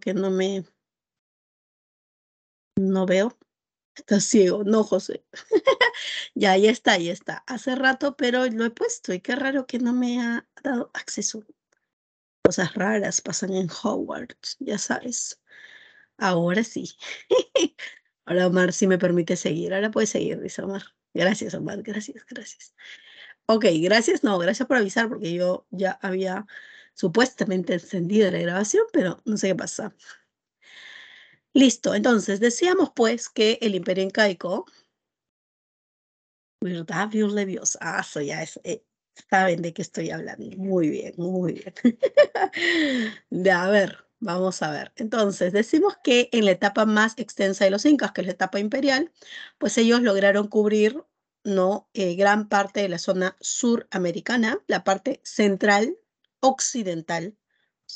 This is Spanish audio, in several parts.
que no me no veo. Estás ciego, no, José. ya, ahí está, ya está. Hace rato, pero lo he puesto y qué raro que no me ha dado acceso. Cosas raras pasan en Hogwarts, ya sabes. Ahora sí. Ahora Omar, si me permite seguir. Ahora puedes seguir, dice Omar. Gracias, Omar. Gracias, gracias. Ok, gracias. No, gracias por avisar porque yo ya había supuestamente encendida la grabación, pero no sé qué pasa. Listo, entonces decíamos pues que el imperio incaico, ¿verdad? Vius Leviosa, ah, eso ya es, eh, saben de qué estoy hablando. Muy bien, muy bien. de, a ver, Vamos a ver. Entonces, decimos que en la etapa más extensa de los incas, que es la etapa imperial, pues ellos lograron cubrir ¿no? Eh, gran parte de la zona suramericana, la parte central occidental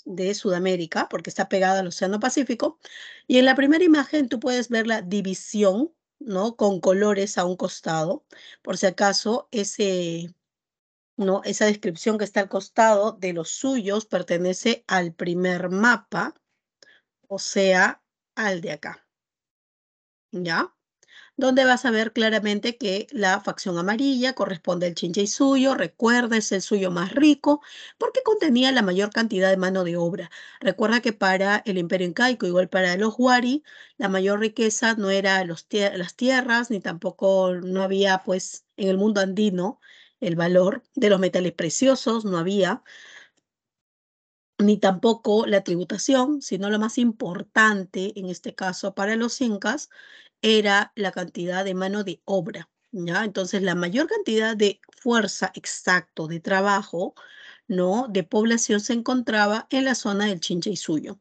de Sudamérica, porque está pegada al Océano Pacífico. Y en la primera imagen tú puedes ver la división, ¿no? Con colores a un costado, por si acaso ese, ¿no? Esa descripción que está al costado de los suyos pertenece al primer mapa, o sea, al de acá. ¿Ya? donde vas a ver claramente que la facción amarilla corresponde al chinche suyo, recuerda, es el suyo más rico, porque contenía la mayor cantidad de mano de obra. Recuerda que para el imperio incaico, igual para los huari, la mayor riqueza no era los las tierras, ni tampoco no había, pues, en el mundo andino, el valor de los metales preciosos, no había ni tampoco la tributación, sino lo más importante en este caso para los incas era la cantidad de mano de obra. ¿ya? Entonces, la mayor cantidad de fuerza exacto de trabajo ¿no? de población se encontraba en la zona del Suyo,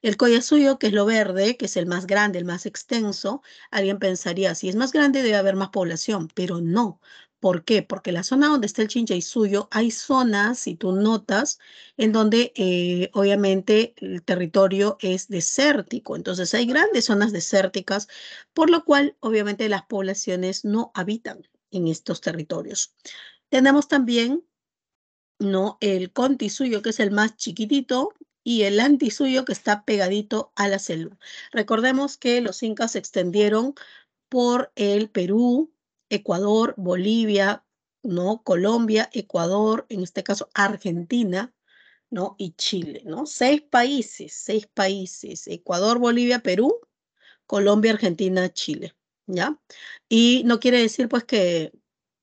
El Collasuyo, que es lo verde, que es el más grande, el más extenso, alguien pensaría, si es más grande debe haber más población, pero no, ¿Por qué? Porque la zona donde está el suyo, hay zonas, si tú notas, en donde eh, obviamente el territorio es desértico. Entonces hay grandes zonas desérticas, por lo cual obviamente las poblaciones no habitan en estos territorios. Tenemos también ¿no? el Contisuyo, que es el más chiquitito, y el Antisuyo, que está pegadito a la selva. Recordemos que los incas se extendieron por el Perú, Ecuador, Bolivia, ¿no? Colombia, Ecuador, en este caso Argentina, ¿no? Y Chile, ¿no? Seis países, seis países, Ecuador, Bolivia, Perú, Colombia, Argentina, Chile, ¿ya? Y no quiere decir pues que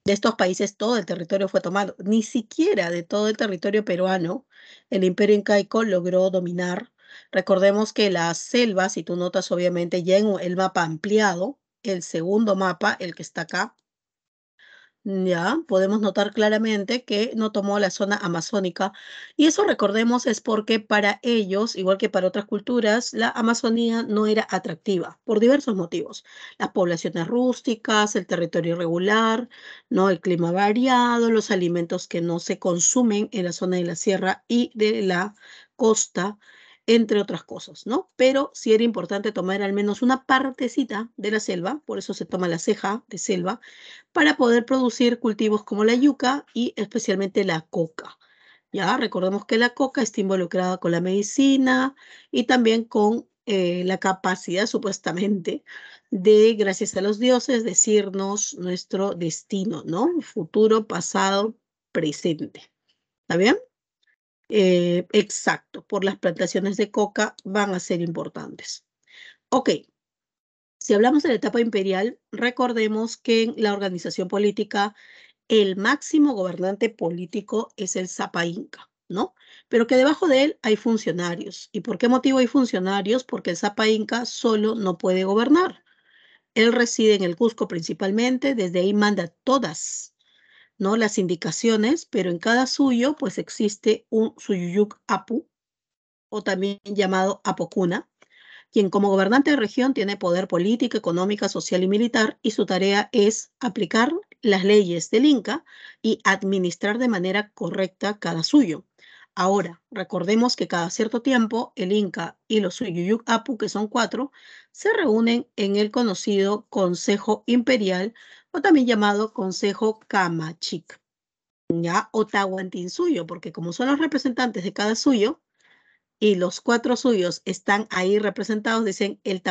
de estos países todo el territorio fue tomado, ni siquiera de todo el territorio peruano el imperio incaico logró dominar. Recordemos que la selva, si tú notas obviamente ya en el mapa ampliado, el segundo mapa, el que está acá, ya, podemos notar claramente que no tomó la zona amazónica. Y eso recordemos es porque para ellos, igual que para otras culturas, la Amazonía no era atractiva por diversos motivos. Las poblaciones rústicas, el territorio irregular, ¿no? el clima variado, los alimentos que no se consumen en la zona de la sierra y de la costa, entre otras cosas, ¿no? Pero sí era importante tomar al menos una partecita de la selva, por eso se toma la ceja de selva, para poder producir cultivos como la yuca y especialmente la coca. Ya recordemos que la coca está involucrada con la medicina y también con eh, la capacidad supuestamente de, gracias a los dioses, decirnos nuestro destino, ¿no? Futuro, pasado, presente. ¿Está bien? Eh, exacto por las plantaciones de coca van a ser importantes. Ok, si hablamos de la etapa imperial, recordemos que en la organización política el máximo gobernante político es el Zapa Inca, ¿no? Pero que debajo de él hay funcionarios. ¿Y por qué motivo hay funcionarios? Porque el Zapa Inca solo no puede gobernar. Él reside en el Cusco principalmente, desde ahí manda todas ¿no? Las indicaciones, pero en cada suyo, pues existe un suyuyuk apu, o también llamado apocuna, quien como gobernante de región tiene poder político, económico, social y militar, y su tarea es aplicar las leyes del Inca y administrar de manera correcta cada suyo. Ahora, recordemos que cada cierto tiempo el Inca y los Suyuyuk Apu, que son cuatro, se reúnen en el conocido Consejo Imperial o también llamado Consejo Kamachik, ya, o Tahuantinsuyo, porque como son los representantes de cada suyo, y los cuatro suyos están ahí representados, dicen el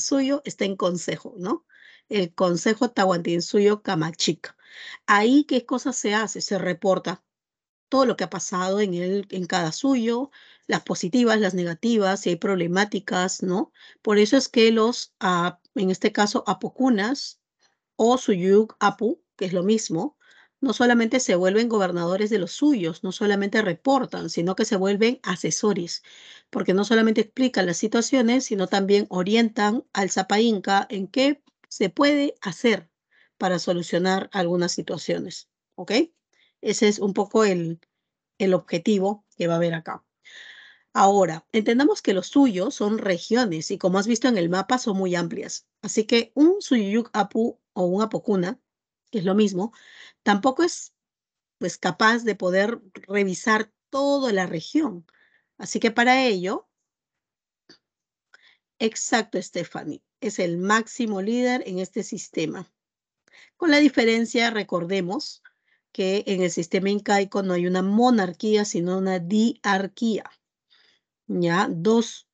Suyo está en consejo, ¿no? El Consejo Tahuantinsuyo Kamachik. Ahí, ¿qué cosas se hace? Se reporta todo lo que ha pasado en, el, en cada suyo, las positivas, las negativas, si hay problemáticas, ¿no? Por eso es que los, ah, en este caso, apocunas, o Suyuk Apu, que es lo mismo, no solamente se vuelven gobernadores de los suyos, no solamente reportan, sino que se vuelven asesores, porque no solamente explican las situaciones, sino también orientan al Zapa Inca en qué se puede hacer para solucionar algunas situaciones. ¿Ok? Ese es un poco el, el objetivo que va a haber acá. Ahora, entendamos que los suyos son regiones y como has visto en el mapa son muy amplias. Así que un Suyuyuk Apu o un Apocuna, que es lo mismo, tampoco es pues capaz de poder revisar toda la región. Así que para ello, exacto Stephanie, es el máximo líder en este sistema. Con la diferencia, recordemos que en el sistema incaico no hay una monarquía, sino una diarquía ya dos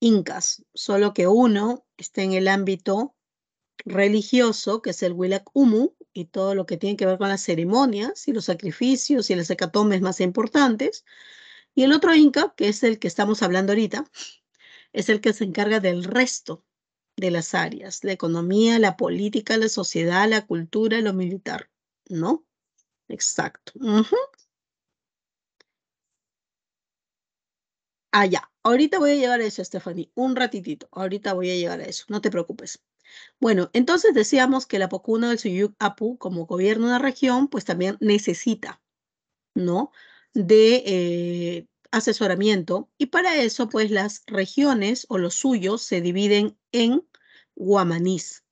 incas, solo que uno está en el ámbito religioso, que es el Huilac y todo lo que tiene que ver con las ceremonias y los sacrificios y las hecatombes más importantes. Y el otro Inca, que es el que estamos hablando ahorita, es el que se encarga del resto de las áreas, la economía, la política, la sociedad, la cultura, lo militar, ¿no? Exacto. Ah, ya. Ahorita voy a llegar a eso, Stephanie, un ratitito. Ahorita voy a llegar a eso, no te preocupes. Bueno, entonces decíamos que la Pocuna del Suyuk Apu, como gobierno de una región, pues también necesita, ¿no? De eh, asesoramiento. Y para eso, pues las regiones o los suyos se dividen en guamanís,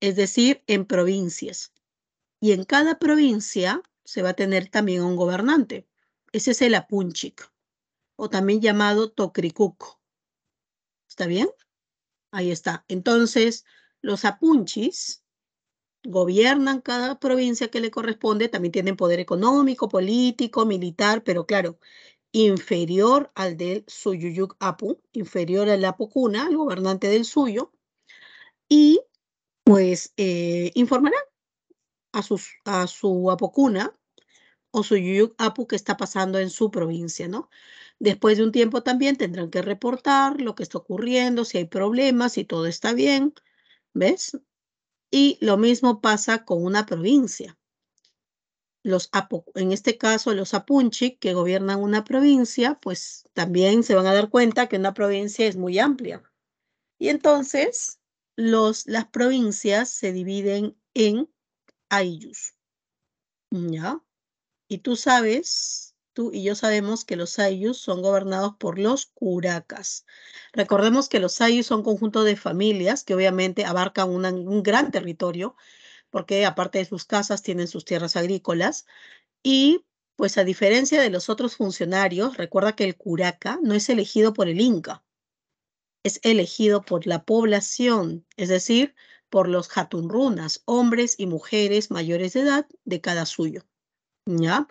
es decir, en provincias. Y en cada provincia se va a tener también un gobernante. Ese es el Apunchik o también llamado tocricuco. ¿Está bien? Ahí está. Entonces, los apunchis gobiernan cada provincia que le corresponde, también tienen poder económico, político, militar, pero claro, inferior al del Suyuyuk Apu, inferior al Apocuna, el gobernante del suyo, y pues eh, informarán informará a, a su Apocuna o Suyuyuk Apu que está pasando en su provincia, ¿no? Después de un tiempo también tendrán que reportar lo que está ocurriendo, si hay problemas, si todo está bien, ¿ves? Y lo mismo pasa con una provincia. Los en este caso, los Apunchi, que gobiernan una provincia, pues también se van a dar cuenta que una provincia es muy amplia. Y entonces, los, las provincias se dividen en Ayllus. ¿Ya? Y tú sabes tú y yo sabemos que los ayus son gobernados por los curacas. Recordemos que los ayus son conjunto de familias que obviamente abarcan un gran territorio, porque aparte de sus casas tienen sus tierras agrícolas. Y pues a diferencia de los otros funcionarios, recuerda que el curaca no es elegido por el Inca, es elegido por la población, es decir, por los jatunrunas, hombres y mujeres mayores de edad de cada suyo. ¿Ya?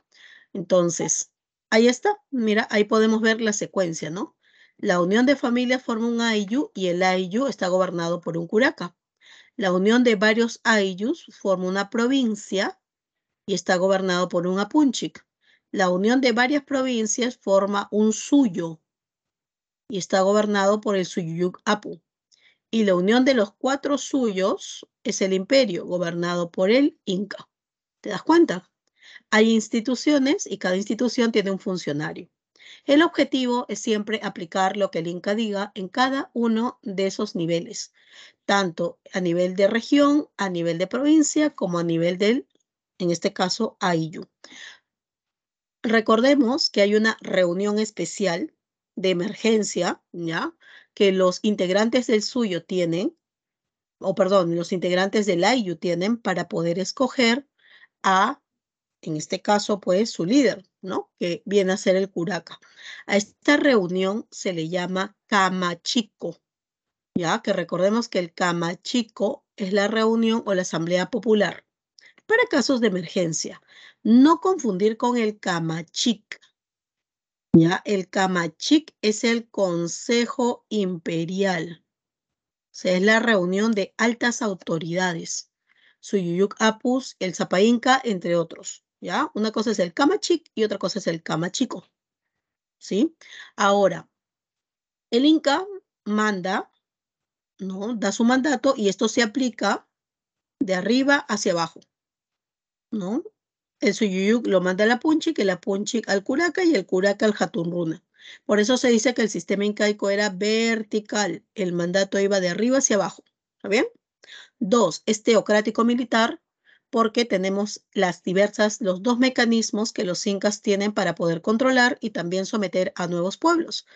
Entonces, Ahí está, mira, ahí podemos ver la secuencia, ¿no? La unión de familias forma un ayu y el ayu está gobernado por un curaca. La unión de varios ayus forma una provincia y está gobernado por un apunchik. La unión de varias provincias forma un suyo y está gobernado por el suyuyuk apu. Y la unión de los cuatro suyos es el imperio, gobernado por el inca. ¿Te das cuenta? Hay instituciones y cada institución tiene un funcionario. El objetivo es siempre aplicar lo que el INCA diga en cada uno de esos niveles, tanto a nivel de región, a nivel de provincia, como a nivel del, en este caso, AIU. Recordemos que hay una reunión especial de emergencia, ¿ya? Que los integrantes del suyo tienen, o perdón, los integrantes del AIU tienen para poder escoger a en este caso pues su líder, ¿no? Que viene a ser el curaca. A esta reunión se le llama camachico, ya que recordemos que el camachico es la reunión o la asamblea popular para casos de emergencia. No confundir con el camachic. Ya, el camachic es el Consejo Imperial. O sea, es la reunión de altas autoridades. Suyuyuk Apus, el Zapainca, entre otros. ¿ya? Una cosa es el cama y otra cosa es el cama chico, ¿sí? Ahora, el Inca manda, ¿no? Da su mandato y esto se aplica de arriba hacia abajo, ¿no? El Suyuyuk lo manda a la Punchik, la Punchik al Curaca y el Curaca al Hatunruna. Por eso se dice que el sistema incaico era vertical, el mandato iba de arriba hacia abajo, bien? Dos, es teocrático militar, porque tenemos las diversas, los dos mecanismos que los incas tienen para poder controlar y también someter a nuevos pueblos.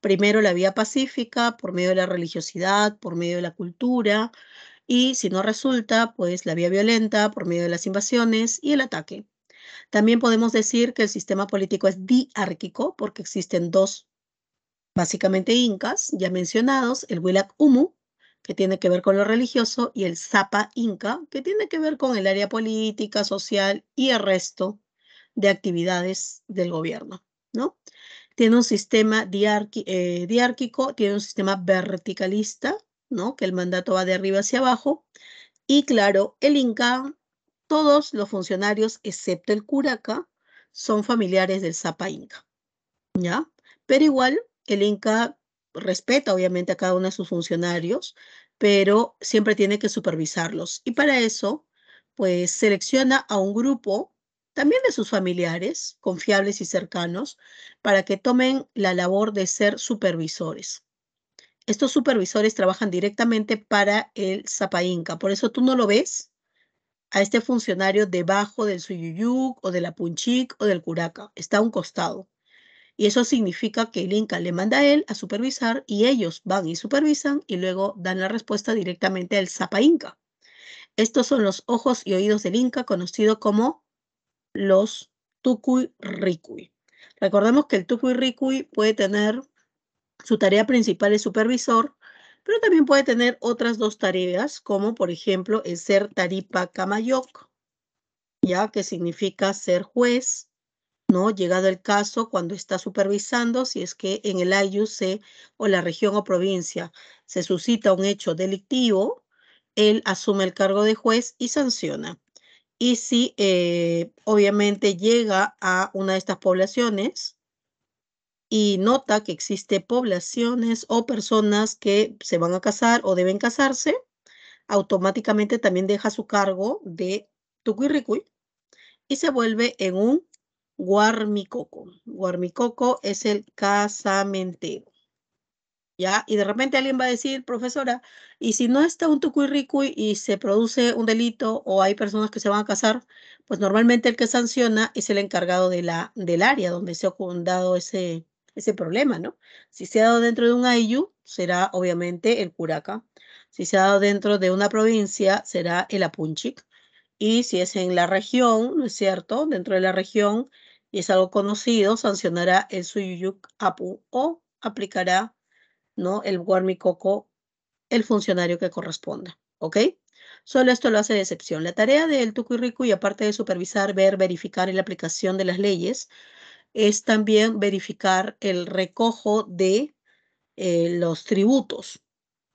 Primero la vía pacífica, por medio de la religiosidad, por medio de la cultura, y si no resulta, pues la vía violenta, por medio de las invasiones y el ataque. También podemos decir que el sistema político es diárquico porque existen dos, básicamente incas, ya mencionados, el Huilac Humu, que tiene que ver con lo religioso, y el Zapa Inca, que tiene que ver con el área política, social y el resto de actividades del gobierno, ¿no? Tiene un sistema eh, diárquico, tiene un sistema verticalista, ¿no? Que el mandato va de arriba hacia abajo. Y claro, el Inca, todos los funcionarios, excepto el curaca, son familiares del Zapa Inca, ¿ya? Pero igual, el Inca respeta obviamente a cada uno de sus funcionarios, pero siempre tiene que supervisarlos. Y para eso, pues selecciona a un grupo también de sus familiares, confiables y cercanos, para que tomen la labor de ser supervisores. Estos supervisores trabajan directamente para el Inca. por eso tú no lo ves a este funcionario debajo del Suyuyuk o de la Punchik o del Curaca, está a un costado. Y eso significa que el Inca le manda a él a supervisar y ellos van y supervisan y luego dan la respuesta directamente al Zapa Inca. Estos son los ojos y oídos del Inca, conocido como los Tucuy Recordemos que el Tucuy Rikuy puede tener su tarea principal de supervisor, pero también puede tener otras dos tareas, como por ejemplo el ser Taripa Camayoc, ya que significa ser juez, Llegado el caso, cuando está supervisando, si es que en el IUC o la región o provincia se suscita un hecho delictivo, él asume el cargo de juez y sanciona. Y si eh, obviamente llega a una de estas poblaciones y nota que existen poblaciones o personas que se van a casar o deben casarse, automáticamente también deja su cargo de Tucuirricuy y se vuelve en un Guarmicoco. Guarmicoco es el casamentero. ¿Ya? Y de repente alguien va a decir, profesora, y si no está un Riqui y se produce un delito o hay personas que se van a casar, pues normalmente el que sanciona es el encargado de la, del área donde se ha dado ese, ese problema, ¿no? Si se ha dado dentro de un ayu, será obviamente el curaca. Si se ha dado dentro de una provincia, será el apunchic. Y si es en la región, ¿no es cierto? Dentro de la región, y es algo conocido, sancionará el Suyuyuk Apu o aplicará ¿no? el Guarmicoco el funcionario que corresponda. ¿Ok? Solo esto lo hace de excepción. La tarea del Tucurricu, y aparte de supervisar, ver, verificar la aplicación de las leyes, es también verificar el recojo de eh, los tributos.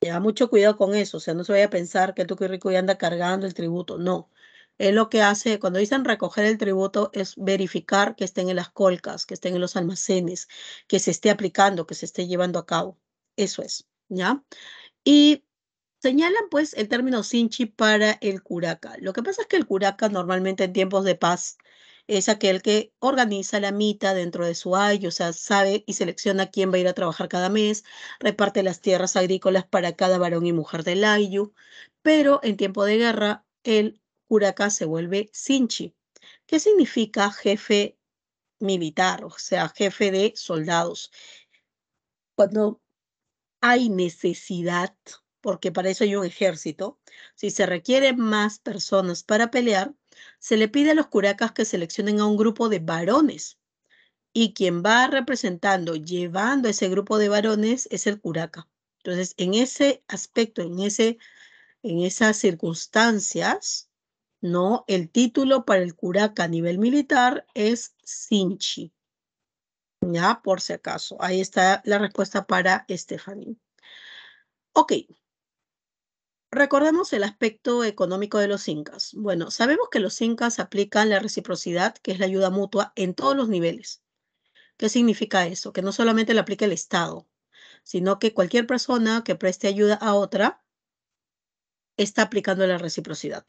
Ya, mucho cuidado con eso, o sea, no se vaya a pensar que el ya anda cargando el tributo, no. Él lo que hace, cuando dicen recoger el tributo, es verificar que estén en las colcas, que estén en los almacenes, que se esté aplicando, que se esté llevando a cabo. Eso es, ¿ya? Y señalan pues el término sinchi para el curaca. Lo que pasa es que el curaca normalmente en tiempos de paz es aquel que organiza la mita dentro de su ayu, o sea, sabe y selecciona quién va a ir a trabajar cada mes, reparte las tierras agrícolas para cada varón y mujer del ayu, pero en tiempo de guerra el curaca se vuelve Sinchi, que significa jefe militar, o sea, jefe de soldados. Cuando hay necesidad, porque para eso hay un ejército, si se requieren más personas para pelear, se le pide a los curacas que seleccionen a un grupo de varones. Y quien va representando, llevando ese grupo de varones es el curaca. Entonces, en ese aspecto, en, ese, en esas circunstancias, no, el título para el curaca a nivel militar es Sinchi. Ya, por si acaso. Ahí está la respuesta para Stephanie. Ok. Recordemos el aspecto económico de los incas. Bueno, sabemos que los incas aplican la reciprocidad, que es la ayuda mutua, en todos los niveles. ¿Qué significa eso? Que no solamente la aplica el Estado, sino que cualquier persona que preste ayuda a otra está aplicando la reciprocidad.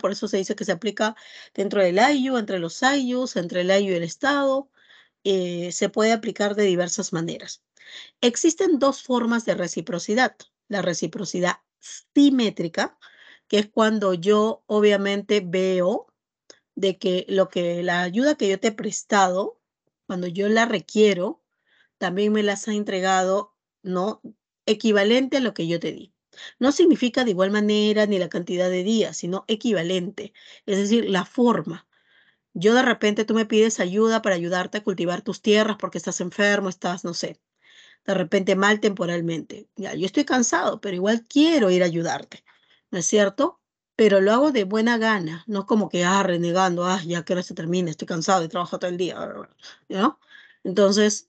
Por eso se dice que se aplica dentro del IU, entre los IUs, entre el AIU y el Estado. Eh, se puede aplicar de diversas maneras. Existen dos formas de reciprocidad. La reciprocidad simétrica, que es cuando yo obviamente veo de que lo que la ayuda que yo te he prestado, cuando yo la requiero, también me las ha entregado, ¿no? Equivalente a lo que yo te di. No significa de igual manera ni la cantidad de días, sino equivalente, es decir, la forma. Yo de repente tú me pides ayuda para ayudarte a cultivar tus tierras porque estás enfermo, estás, no sé, de repente mal temporalmente. Ya, yo estoy cansado, pero igual quiero ir a ayudarte, ¿no es cierto? Pero lo hago de buena gana, no como que, ah, renegando, ah, ya que ahora se termine, estoy cansado y trabajo todo el día, ¿no? Entonces,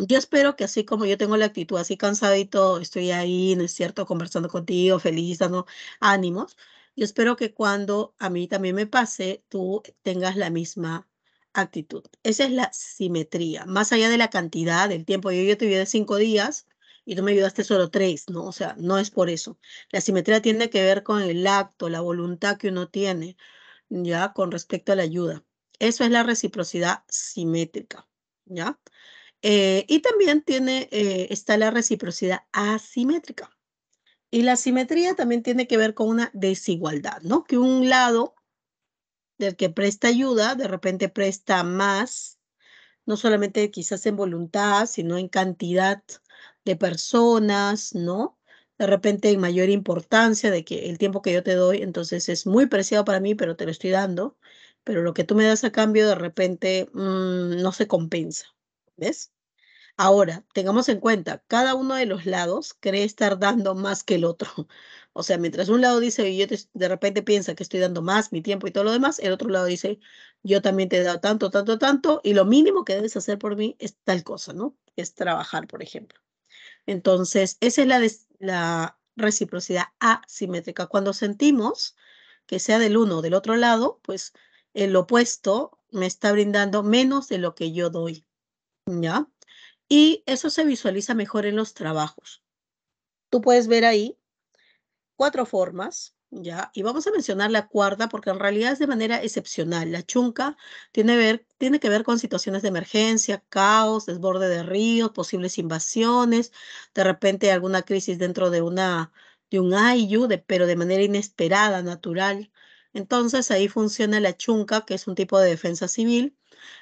yo espero que así como yo tengo la actitud así cansado y todo, estoy ahí, ¿no es cierto?, conversando contigo, feliz, dando ánimos. Yo espero que cuando a mí también me pase, tú tengas la misma actitud. Esa es la simetría, más allá de la cantidad, del tiempo. Yo, yo te ayudé cinco días y tú me ayudaste solo tres, ¿no? O sea, no es por eso. La simetría tiene que ver con el acto, la voluntad que uno tiene, ¿ya? Con respecto a la ayuda. Eso es la reciprocidad simétrica, ¿ya? Eh, y también tiene, eh, está la reciprocidad asimétrica. Y la asimetría también tiene que ver con una desigualdad, ¿no? Que un lado del que presta ayuda, de repente presta más, no solamente quizás en voluntad, sino en cantidad de personas, ¿no? De repente en mayor importancia de que el tiempo que yo te doy, entonces es muy preciado para mí, pero te lo estoy dando, pero lo que tú me das a cambio de repente mm, no se compensa, ¿ves? Ahora, tengamos en cuenta, cada uno de los lados cree estar dando más que el otro. O sea, mientras un lado dice, yo de repente piensa que estoy dando más, mi tiempo y todo lo demás, el otro lado dice, yo también te he dado tanto, tanto, tanto, y lo mínimo que debes hacer por mí es tal cosa, ¿no? Es trabajar, por ejemplo. Entonces, esa es la, la reciprocidad asimétrica. Cuando sentimos que sea del uno o del otro lado, pues el opuesto me está brindando menos de lo que yo doy. ¿Ya? y eso se visualiza mejor en los trabajos. Tú puedes ver ahí cuatro formas, ¿ya? Y vamos a mencionar la cuarta porque en realidad es de manera excepcional. La chunca tiene, ver, tiene que ver con situaciones de emergencia, caos, desborde de ríos, posibles invasiones, de repente alguna crisis dentro de una de un ayude, pero de manera inesperada, natural, entonces ahí funciona la chunca, que es un tipo de defensa civil,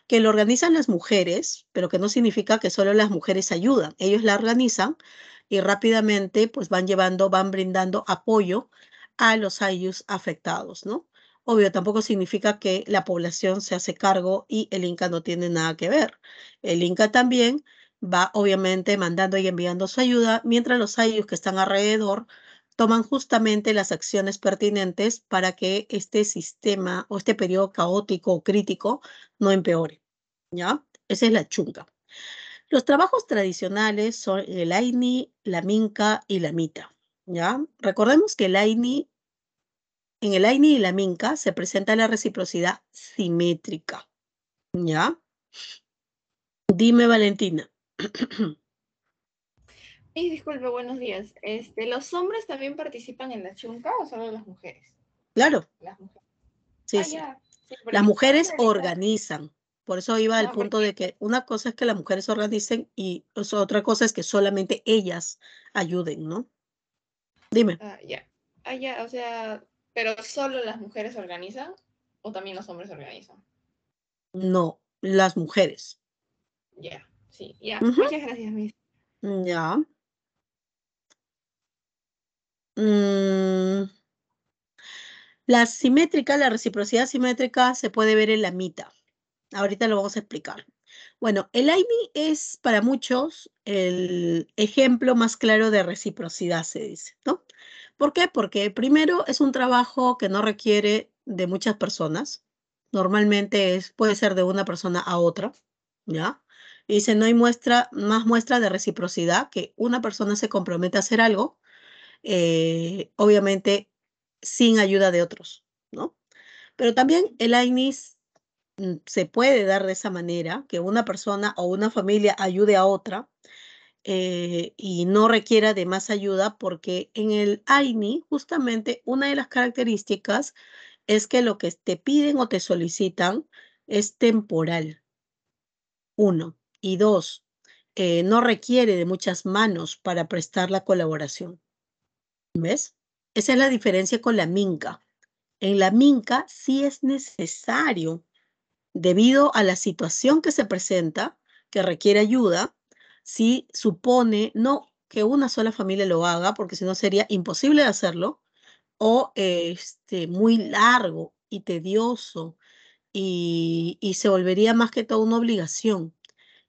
que lo organizan las mujeres, pero que no significa que solo las mujeres ayudan. Ellos la organizan y rápidamente pues van llevando, van brindando apoyo a los ayus afectados, ¿no? Obvio, tampoco significa que la población se hace cargo y el Inca no tiene nada que ver. El Inca también va obviamente mandando y enviando su ayuda, mientras los ayus que están alrededor toman justamente las acciones pertinentes para que este sistema o este periodo caótico o crítico no empeore. ¿Ya? Esa es la chunga. Los trabajos tradicionales son el AINI, la Minca y la Mita. ¿Ya? Recordemos que el AINI, en el AINI y la Minca se presenta la reciprocidad simétrica. ¿Ya? Dime, Valentina. disculpe, buenos días. Este, ¿Los hombres también participan en la chunca o solo las mujeres? Claro. Las mujeres. Sí, ah, sí. las mujeres organizan. Por eso iba al ah, punto de que una cosa es que las mujeres organicen y otra cosa es que solamente ellas ayuden, ¿no? Dime. Ah, ya. Ah, ya, o sea, pero solo las mujeres organizan o también los hombres organizan. No, las mujeres. Ya, sí, ya. Muchas gracias, Miss. Ya. Mm, la simétrica, la reciprocidad simétrica se puede ver en la mitad. Ahorita lo vamos a explicar. Bueno, el AIMI es para muchos el ejemplo más claro de reciprocidad, se dice, ¿no? ¿Por qué? Porque primero es un trabajo que no requiere de muchas personas. Normalmente es, puede ser de una persona a otra, ¿ya? Y dice, no hay muestra, más muestra de reciprocidad que una persona se compromete a hacer algo eh, obviamente sin ayuda de otros, ¿no? Pero también el AINIS mm, se puede dar de esa manera, que una persona o una familia ayude a otra eh, y no requiera de más ayuda, porque en el AINI justamente una de las características es que lo que te piden o te solicitan es temporal. Uno. Y dos, eh, no requiere de muchas manos para prestar la colaboración. ¿Ves? Esa es la diferencia con la minca. En la minca sí es necesario, debido a la situación que se presenta, que requiere ayuda, si supone, no que una sola familia lo haga, porque si no sería imposible hacerlo, o este, muy largo y tedioso, y, y se volvería más que todo una obligación.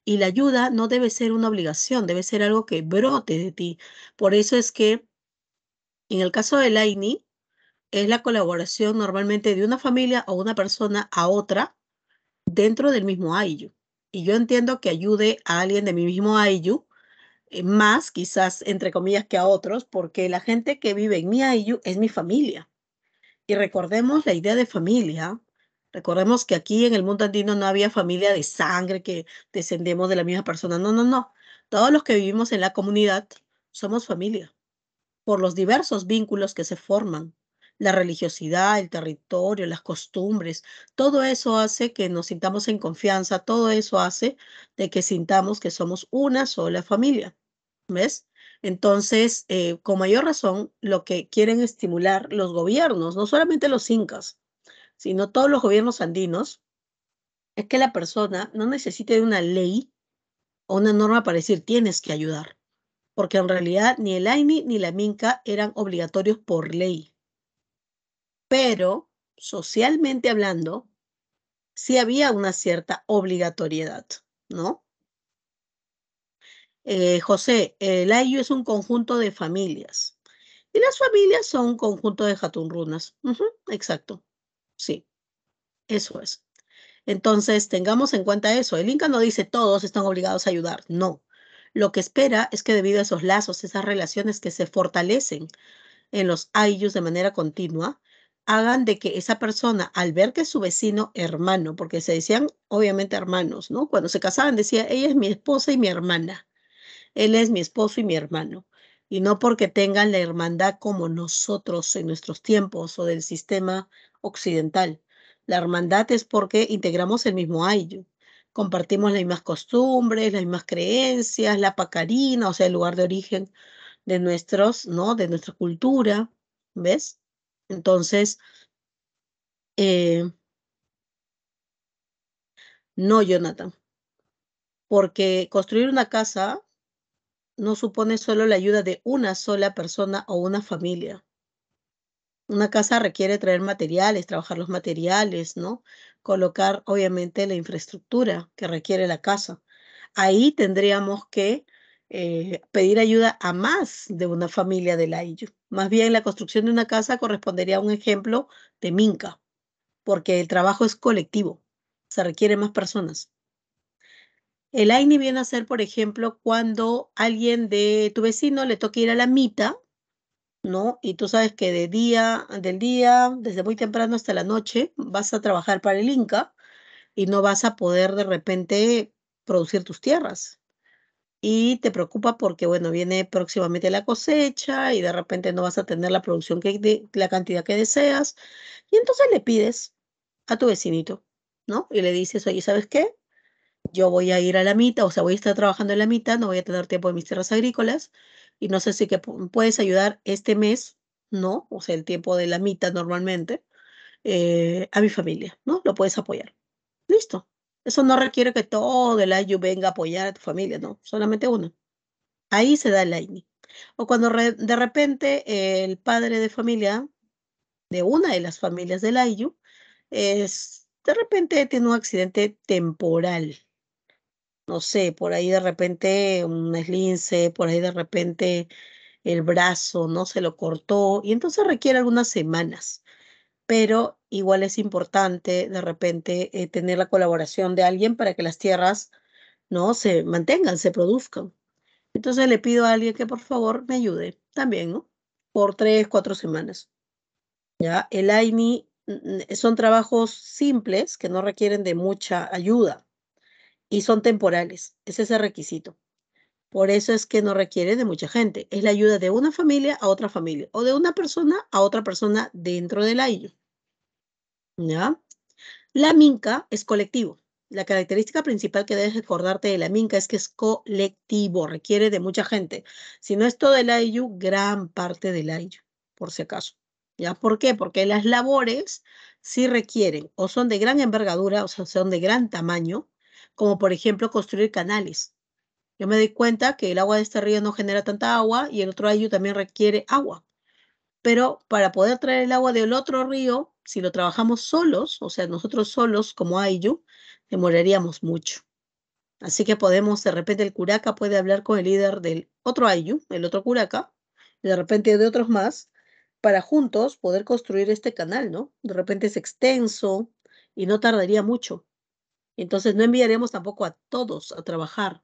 Y la ayuda no debe ser una obligación, debe ser algo que brote de ti. Por eso es que en el caso del AINI, es la colaboración normalmente de una familia o una persona a otra dentro del mismo Ayu. Y yo entiendo que ayude a alguien de mi mismo Ayu, eh, más quizás entre comillas que a otros, porque la gente que vive en mi Ayu es mi familia. Y recordemos la idea de familia. Recordemos que aquí en el mundo andino no había familia de sangre que descendemos de la misma persona. No, no, no. Todos los que vivimos en la comunidad somos familia por los diversos vínculos que se forman. La religiosidad, el territorio, las costumbres, todo eso hace que nos sintamos en confianza, todo eso hace de que sintamos que somos una sola familia. ¿Ves? Entonces, eh, con mayor razón, lo que quieren estimular los gobiernos, no solamente los incas, sino todos los gobiernos andinos, es que la persona no necesite de una ley o una norma para decir tienes que ayudar porque en realidad ni el AINI ni la MINCA eran obligatorios por ley. Pero, socialmente hablando, sí había una cierta obligatoriedad, ¿no? Eh, José, el AIU es un conjunto de familias. Y las familias son un conjunto de jatunrunas. runas exacto. Sí, eso es. Entonces, tengamos en cuenta eso. El Inca no dice todos están obligados a ayudar. No. Lo que espera es que debido a esos lazos, esas relaciones que se fortalecen en los IUs de manera continua, hagan de que esa persona, al ver que es su vecino hermano, porque se decían obviamente hermanos, ¿no? Cuando se casaban decía, ella es mi esposa y mi hermana, él es mi esposo y mi hermano, y no porque tengan la hermandad como nosotros en nuestros tiempos o del sistema occidental. La hermandad es porque integramos el mismo ayu compartimos las mismas costumbres, las mismas creencias, la pacarina, o sea, el lugar de origen de nuestros, ¿no? De nuestra cultura, ¿ves? Entonces, eh, no, Jonathan, porque construir una casa no supone solo la ayuda de una sola persona o una familia. Una casa requiere traer materiales, trabajar los materiales, ¿no? colocar obviamente la infraestructura que requiere la casa. Ahí tendríamos que eh, pedir ayuda a más de una familia de la Más bien la construcción de una casa correspondería a un ejemplo de Minca, porque el trabajo es colectivo, se requieren más personas. El AINI viene a ser, por ejemplo, cuando alguien de tu vecino le toca ir a la mita y tú sabes que de día, del día, desde muy temprano hasta la noche, vas a trabajar para el Inca y no vas a poder de repente producir tus tierras. Y te preocupa porque, bueno, viene próximamente la cosecha y de repente no vas a tener la producción que, la cantidad que deseas. Y entonces le pides a tu vecinito, ¿no? Y le dices, oye, ¿sabes qué? Yo voy a ir a la mitad, o sea, voy a estar trabajando en la mitad, no voy a tener tiempo de mis tierras agrícolas y no sé si que puedes ayudar este mes, ¿no? O sea, el tiempo de la mitad normalmente, eh, a mi familia, ¿no? Lo puedes apoyar. Listo. Eso no requiere que todo el ayu venga a apoyar a tu familia, no, solamente uno. Ahí se da el ayu. O cuando de repente eh, el padre de familia de una de las familias del ayu, es de repente tiene un accidente temporal, no sé, por ahí de repente un eslince, por ahí de repente el brazo, ¿no? Se lo cortó y entonces requiere algunas semanas, pero igual es importante de repente eh, tener la colaboración de alguien para que las tierras, ¿no? Se mantengan, se produzcan. Entonces le pido a alguien que por favor me ayude también, ¿no? Por tres, cuatro semanas. Ya, el AINI son trabajos simples que no requieren de mucha ayuda y son temporales. Ese es el requisito. Por eso es que no requiere de mucha gente. Es la ayuda de una familia a otra familia o de una persona a otra persona dentro del IU. ¿Ya? La minca es colectivo. La característica principal que debes recordarte de la minca es que es colectivo, requiere de mucha gente. Si no es todo el IU, gran parte del IU, por si acaso. ¿Ya? ¿Por qué? Porque las labores sí requieren o son de gran envergadura, o sea, son de gran tamaño, como por ejemplo construir canales. Yo me doy cuenta que el agua de este río no genera tanta agua y el otro ayu también requiere agua. Pero para poder traer el agua del otro río, si lo trabajamos solos, o sea, nosotros solos como ayu, demoraríamos mucho. Así que podemos, de repente el curaca puede hablar con el líder del otro ayu, el otro curaca, y de repente de otros más, para juntos poder construir este canal, ¿no? De repente es extenso y no tardaría mucho. Entonces no enviaremos tampoco a todos a trabajar.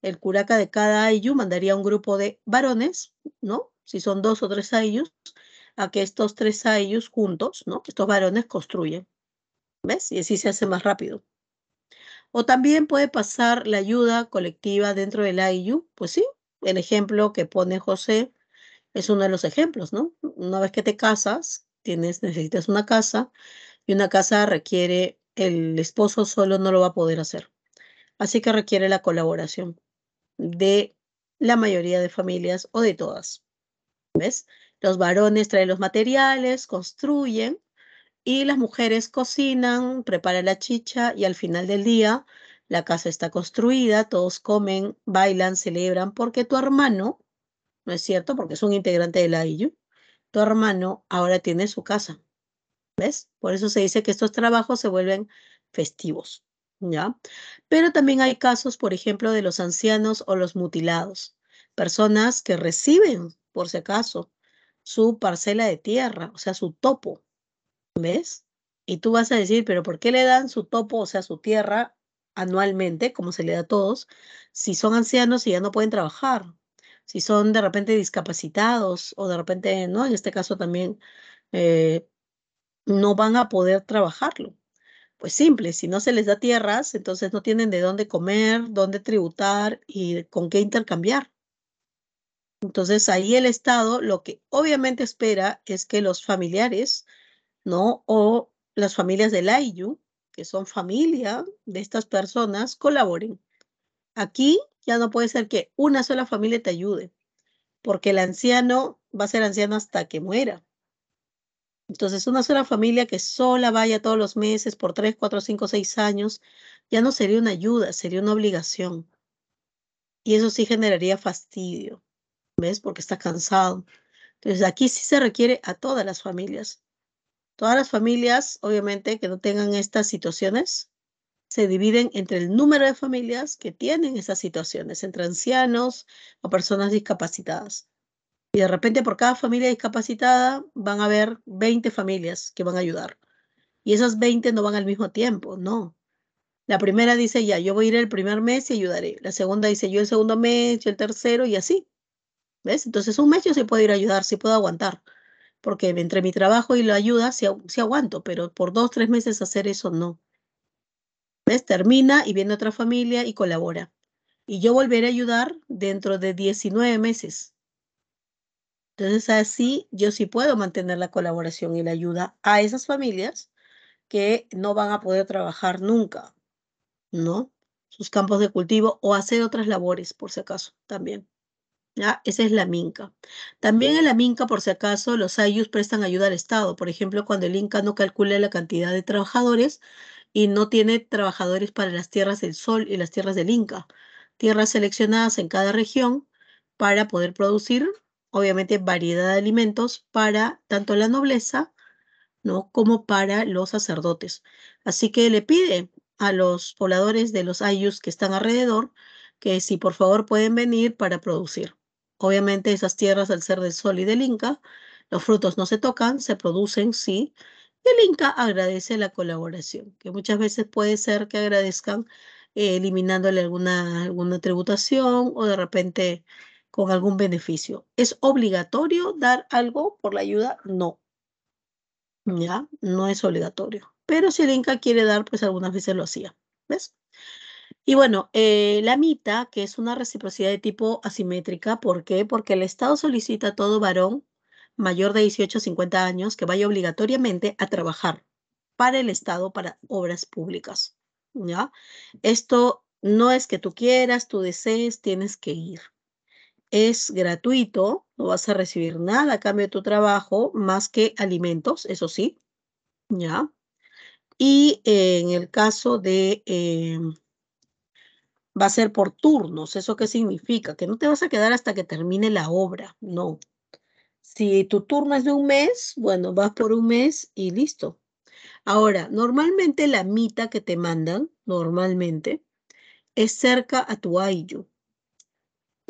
El curaca de cada ayllu mandaría un grupo de varones, ¿no? Si son dos o tres ayllus, a que estos tres ayllus juntos, ¿no? Que Estos varones construyen. ¿Ves? Y así se hace más rápido. O también puede pasar la ayuda colectiva dentro del ayllu, Pues sí, el ejemplo que pone José es uno de los ejemplos, ¿no? Una vez que te casas, tienes, necesitas una casa y una casa requiere el esposo solo no lo va a poder hacer. Así que requiere la colaboración de la mayoría de familias o de todas. ¿Ves? Los varones traen los materiales, construyen y las mujeres cocinan, preparan la chicha y al final del día la casa está construida, todos comen, bailan, celebran porque tu hermano, ¿no es cierto? Porque es un integrante de la IU, tu hermano ahora tiene su casa ¿Ves? Por eso se dice que estos trabajos se vuelven festivos, ¿ya? Pero también hay casos, por ejemplo, de los ancianos o los mutilados, personas que reciben, por si acaso, su parcela de tierra, o sea, su topo, ¿ves? Y tú vas a decir, pero ¿por qué le dan su topo, o sea, su tierra anualmente, como se le da a todos, si son ancianos y ya no pueden trabajar? Si son de repente discapacitados o de repente, ¿no? En este caso también eh, no van a poder trabajarlo. Pues simple, si no se les da tierras, entonces no tienen de dónde comer, dónde tributar y con qué intercambiar. Entonces ahí el Estado lo que obviamente espera es que los familiares, ¿no? O las familias del AIU, que son familia de estas personas, colaboren. Aquí ya no puede ser que una sola familia te ayude, porque el anciano va a ser anciano hasta que muera. Entonces, una sola familia que sola vaya todos los meses por 3, 4, 5, 6 años, ya no sería una ayuda, sería una obligación. Y eso sí generaría fastidio, ¿ves? Porque está cansado. Entonces, aquí sí se requiere a todas las familias. Todas las familias, obviamente, que no tengan estas situaciones, se dividen entre el número de familias que tienen esas situaciones, entre ancianos o personas discapacitadas. Y de repente por cada familia discapacitada van a haber 20 familias que van a ayudar. Y esas 20 no van al mismo tiempo, no. La primera dice, ya, yo voy a ir el primer mes y ayudaré. La segunda dice, yo el segundo mes, yo el tercero y así. ¿Ves? Entonces un mes yo sí puedo ir a ayudar, sí puedo aguantar. Porque entre mi trabajo y la ayuda sí, aguanto, pero por dos, tres meses hacer eso no. ¿Ves? Termina y viene otra familia y colabora. Y yo volveré a ayudar dentro de 19 meses entonces, así yo sí puedo mantener la colaboración y la ayuda a esas familias que no van a poder trabajar nunca, ¿no? Sus campos de cultivo o hacer otras labores, por si acaso, también. ¿Ya? Esa es la minca. También en la minca, por si acaso, los ayus prestan ayuda al Estado. Por ejemplo, cuando el Inca no calcula la cantidad de trabajadores y no tiene trabajadores para las tierras del sol y las tierras del Inca. Tierras seleccionadas en cada región para poder producir obviamente variedad de alimentos para tanto la nobleza, ¿no? Como para los sacerdotes. Así que le pide a los pobladores de los ayus que están alrededor que si por favor pueden venir para producir. Obviamente esas tierras al ser del sol y del Inca, los frutos no se tocan, se producen, sí. Y el Inca agradece la colaboración, que muchas veces puede ser que agradezcan eh, eliminándole alguna, alguna tributación o de repente con algún beneficio. ¿Es obligatorio dar algo por la ayuda? No. Ya, no es obligatorio. Pero si el Inca quiere dar, pues algunas veces lo hacía. ¿Ves? Y bueno, eh, la mita, que es una reciprocidad de tipo asimétrica, ¿por qué? Porque el Estado solicita a todo varón mayor de 18 a 50 años que vaya obligatoriamente a trabajar para el Estado, para obras públicas. ¿ya? Esto no es que tú quieras, tú desees, tienes que ir es gratuito, no vas a recibir nada a cambio de tu trabajo más que alimentos, eso sí, ¿ya? Y en el caso de, em, va a ser por turnos, ¿eso qué significa? Que no te vas a quedar hasta que termine la obra, no. Si tu turno es de un mes, bueno, vas por un mes y listo. Ahora, normalmente la mita que te mandan, normalmente, es cerca a tu ayu.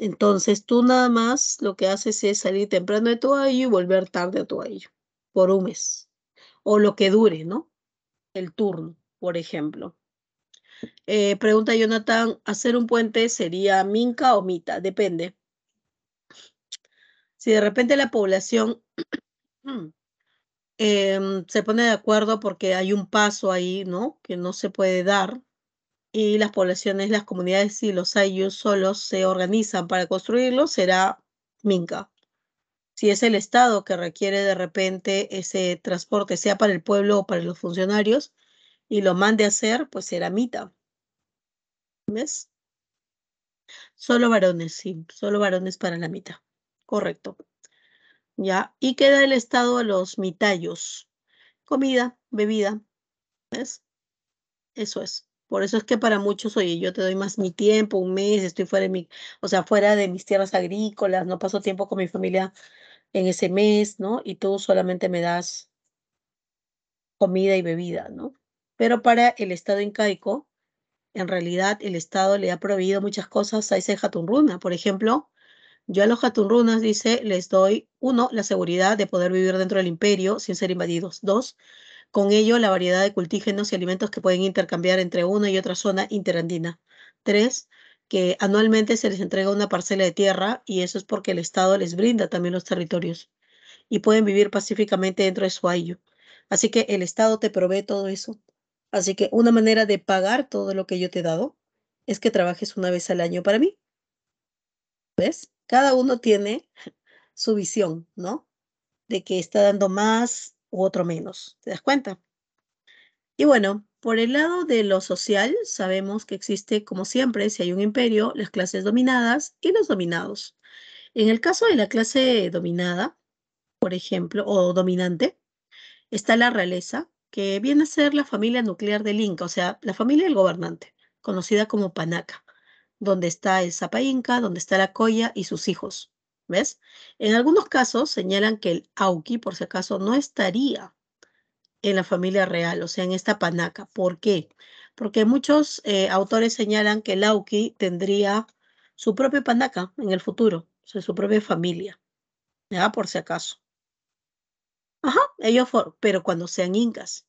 Entonces tú nada más lo que haces es salir temprano de tu ayo y volver tarde a tu ello, por un mes. O lo que dure, ¿no? El turno, por ejemplo. Eh, pregunta Jonathan, ¿hacer un puente sería minca o mita? Depende. Si de repente la población em, se pone de acuerdo porque hay un paso ahí, ¿no? Que no se puede dar, y las poblaciones, las comunidades y los ayus solos se organizan para construirlo, será Minca. Si es el Estado que requiere de repente ese transporte, sea para el pueblo o para los funcionarios, y lo mande a hacer, pues será Mita. ¿Ves? Solo varones, sí, solo varones para la mitad. Correcto. Ya, y queda el Estado a los mitallos. Comida, bebida. ¿Ves? Eso es. Por eso es que para muchos, oye, yo te doy más mi tiempo, un mes, estoy fuera de mi, o sea, fuera de mis tierras agrícolas, no paso tiempo con mi familia en ese mes, ¿no? Y tú solamente me das comida y bebida, ¿no? Pero para el Estado incaico, en realidad el Estado le ha prohibido muchas cosas a ese jatunruna. Por ejemplo, yo a los jatunrunas, dice, les doy, uno, la seguridad de poder vivir dentro del imperio sin ser invadidos. Dos, con ello, la variedad de cultígenos y alimentos que pueden intercambiar entre una y otra zona interandina. Tres, que anualmente se les entrega una parcela de tierra y eso es porque el Estado les brinda también los territorios y pueden vivir pacíficamente dentro de su ayo. Así que el Estado te provee todo eso. Así que una manera de pagar todo lo que yo te he dado es que trabajes una vez al año para mí. ¿Ves? Cada uno tiene su visión, ¿no? De que está dando más u otro menos. ¿Te das cuenta? Y bueno, por el lado de lo social, sabemos que existe, como siempre, si hay un imperio, las clases dominadas y los dominados. En el caso de la clase dominada, por ejemplo, o dominante, está la realeza, que viene a ser la familia nuclear del Inca, o sea, la familia del gobernante, conocida como Panaca, donde está el Zapa Inca, donde está la Coya y sus hijos. ¿Ves? En algunos casos señalan que el Auki, por si acaso, no estaría en la familia real, o sea, en esta panaca. ¿Por qué? Porque muchos eh, autores señalan que el Auki tendría su propia panaca en el futuro, o sea, su propia familia, ¿ya? Por si acaso. Ajá, ellos, pero cuando sean incas.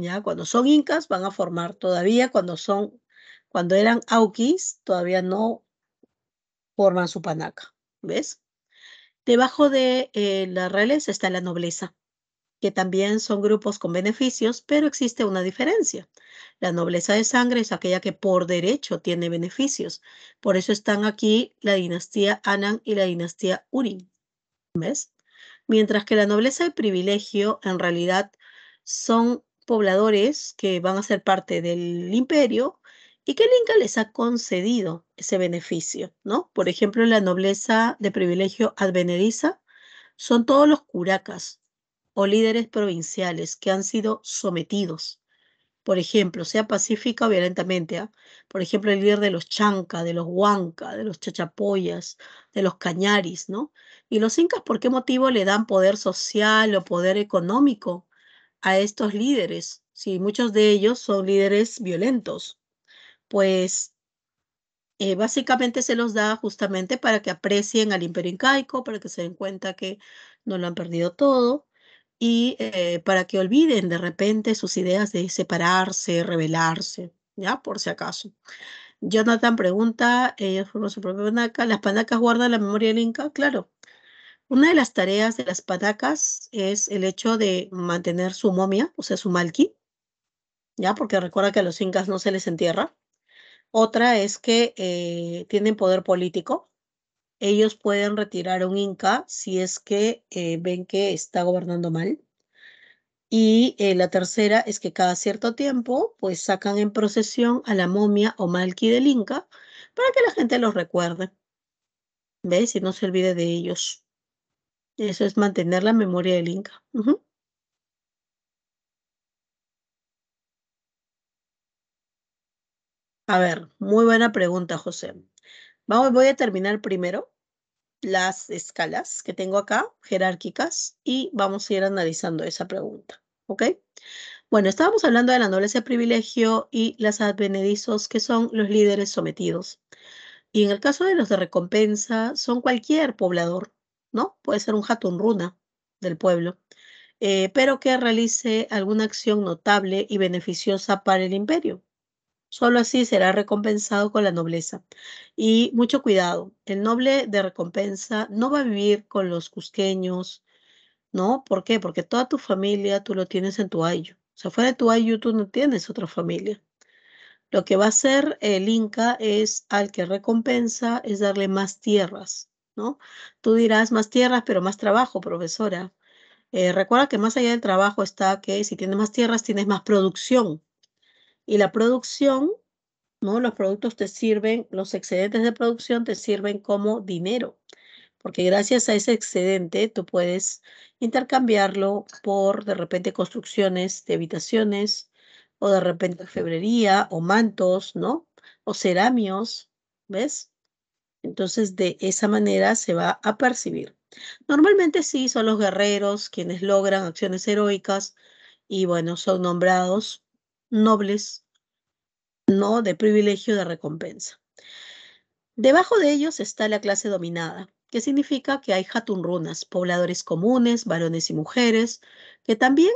Ya, cuando son incas van a formar todavía, cuando son, cuando eran Aukis, todavía no forman su panaca, ¿ves? Debajo de eh, las la está la nobleza, que también son grupos con beneficios, pero existe una diferencia. La nobleza de sangre es aquella que por derecho tiene beneficios. Por eso están aquí la dinastía Anan y la dinastía Urim, ¿ves? Mientras que la nobleza de privilegio en realidad son pobladores que van a ser parte del imperio, y qué el Inca les ha concedido ese beneficio, ¿no? Por ejemplo, la nobleza de privilegio advenediza son todos los curacas o líderes provinciales que han sido sometidos, por ejemplo, sea pacífica o violentamente, ¿ah? por ejemplo, el líder de los chanca, de los huanca, de los chachapoyas, de los cañaris, ¿no? Y los incas, ¿por qué motivo le dan poder social o poder económico a estos líderes? Si muchos de ellos son líderes violentos, pues eh, básicamente se los da justamente para que aprecien al imperio incaico, para que se den cuenta que no lo han perdido todo y eh, para que olviden de repente sus ideas de separarse, rebelarse, ¿ya? Por si acaso. Jonathan pregunta, ellos eh, su propia panaca, ¿las panacas guardan la memoria del Inca? Claro. Una de las tareas de las panacas es el hecho de mantener su momia, o sea, su malqui, ¿ya? Porque recuerda que a los incas no se les entierra, otra es que eh, tienen poder político. Ellos pueden retirar a un Inca si es que eh, ven que está gobernando mal. Y eh, la tercera es que cada cierto tiempo, pues sacan en procesión a la momia o malqui del Inca para que la gente los recuerde. ¿Ves? Y no se olvide de ellos. Eso es mantener la memoria del Inca. A ver, muy buena pregunta, José. Vamos, voy a terminar primero las escalas que tengo acá, jerárquicas, y vamos a ir analizando esa pregunta. ¿Ok? Bueno, estábamos hablando de la nobleza privilegio y las advenedizos, que son los líderes sometidos. Y en el caso de los de recompensa, son cualquier poblador, ¿no? Puede ser un jatunruna del pueblo, eh, pero que realice alguna acción notable y beneficiosa para el imperio, Solo así será recompensado con la nobleza. Y mucho cuidado, el noble de recompensa no va a vivir con los cusqueños, ¿no? ¿Por qué? Porque toda tu familia tú lo tienes en tu ayu. O sea, fuera de tu ayu tú no tienes otra familia. Lo que va a hacer el Inca es al que recompensa es darle más tierras, ¿no? Tú dirás más tierras, pero más trabajo, profesora. Eh, recuerda que más allá del trabajo está que si tienes más tierras, tienes más producción, y la producción, ¿no? Los productos te sirven, los excedentes de producción te sirven como dinero, porque gracias a ese excedente tú puedes intercambiarlo por de repente construcciones de habitaciones o de repente febrería o mantos, ¿no? O ceramios, ¿ves? Entonces, de esa manera se va a percibir. Normalmente sí, son los guerreros quienes logran acciones heroicas y bueno, son nombrados nobles, ¿no? De privilegio de recompensa. Debajo de ellos está la clase dominada, que significa que hay hatunrunas, pobladores comunes, varones y mujeres, que también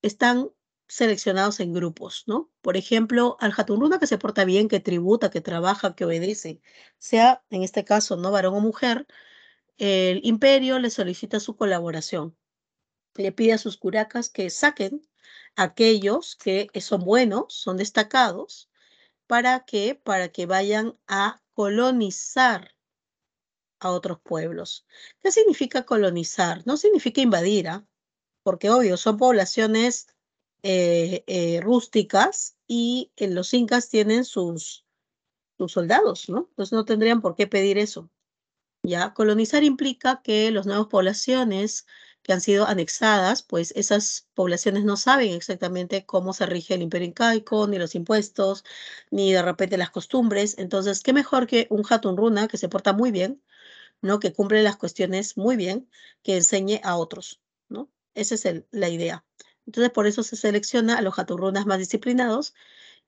están seleccionados en grupos, ¿no? Por ejemplo, al hatunruna que se porta bien, que tributa, que trabaja, que obedece, sea en este caso, ¿no? Varón o mujer, el imperio le solicita su colaboración. Le pide a sus curacas que saquen aquellos que son buenos, son destacados, ¿para que Para que vayan a colonizar a otros pueblos. ¿Qué significa colonizar? No significa invadir, ¿ah? porque obvio, son poblaciones eh, eh, rústicas y eh, los incas tienen sus, sus soldados, ¿no? Entonces no tendrían por qué pedir eso. Ya, colonizar implica que las nuevas poblaciones que han sido anexadas, pues esas poblaciones no saben exactamente cómo se rige el imperio incaico, ni los impuestos, ni de repente las costumbres. Entonces, qué mejor que un Hatun Runa que se porta muy bien, ¿no? que cumple las cuestiones muy bien, que enseñe a otros. ¿no? Esa es la idea. Entonces, por eso se selecciona a los hatunrunas más disciplinados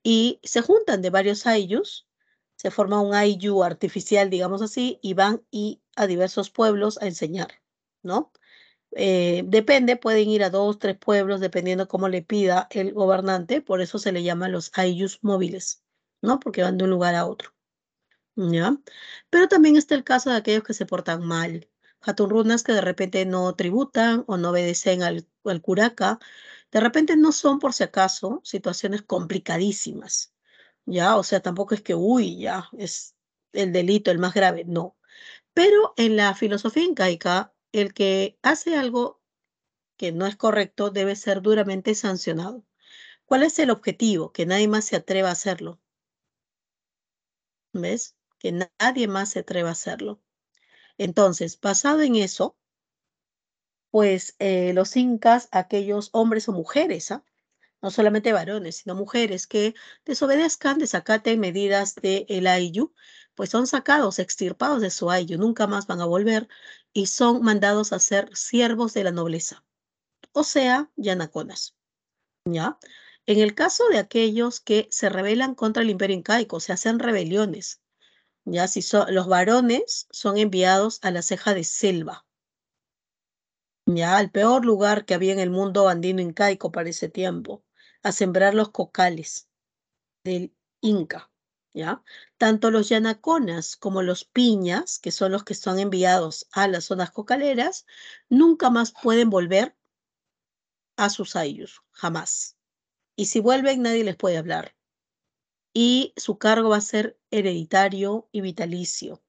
y se juntan de varios ayus, se forma un ayu artificial, digamos así, y van y a diversos pueblos a enseñar, ¿no? Eh, depende, pueden ir a dos, tres pueblos, dependiendo cómo le pida el gobernante, por eso se le llama los ayllus móviles, ¿no? Porque van de un lugar a otro. ¿Ya? Pero también está el caso de aquellos que se portan mal, jatunrunas que de repente no tributan o no obedecen al, al curaca, de repente no son, por si acaso, situaciones complicadísimas, ¿ya? O sea, tampoco es que, uy, ya, es el delito el más grave, no. Pero en la filosofía incaica, el que hace algo que no es correcto debe ser duramente sancionado. ¿Cuál es el objetivo? Que nadie más se atreva a hacerlo. ¿Ves? Que nadie más se atreva a hacerlo. Entonces, basado en eso, pues eh, los incas, aquellos hombres o mujeres, ¿ah? no solamente varones, sino mujeres que desobedezcan, desacaten medidas del el Ayu, pues son sacados, extirpados de su Ayu, nunca más van a volver y son mandados a ser siervos de la nobleza, o sea, yanaconas. ¿Ya? En el caso de aquellos que se rebelan contra el imperio incaico, se hacen rebeliones. Ya si los varones son enviados a la ceja de selva. Ya al peor lugar que había en el mundo andino incaico para ese tiempo, a sembrar los cocales del Inca. ¿ya? Tanto los yanaconas como los piñas, que son los que son enviados a las zonas cocaleras, nunca más pueden volver a sus ayllus, jamás. Y si vuelven, nadie les puede hablar. Y su cargo va a ser hereditario y vitalicio.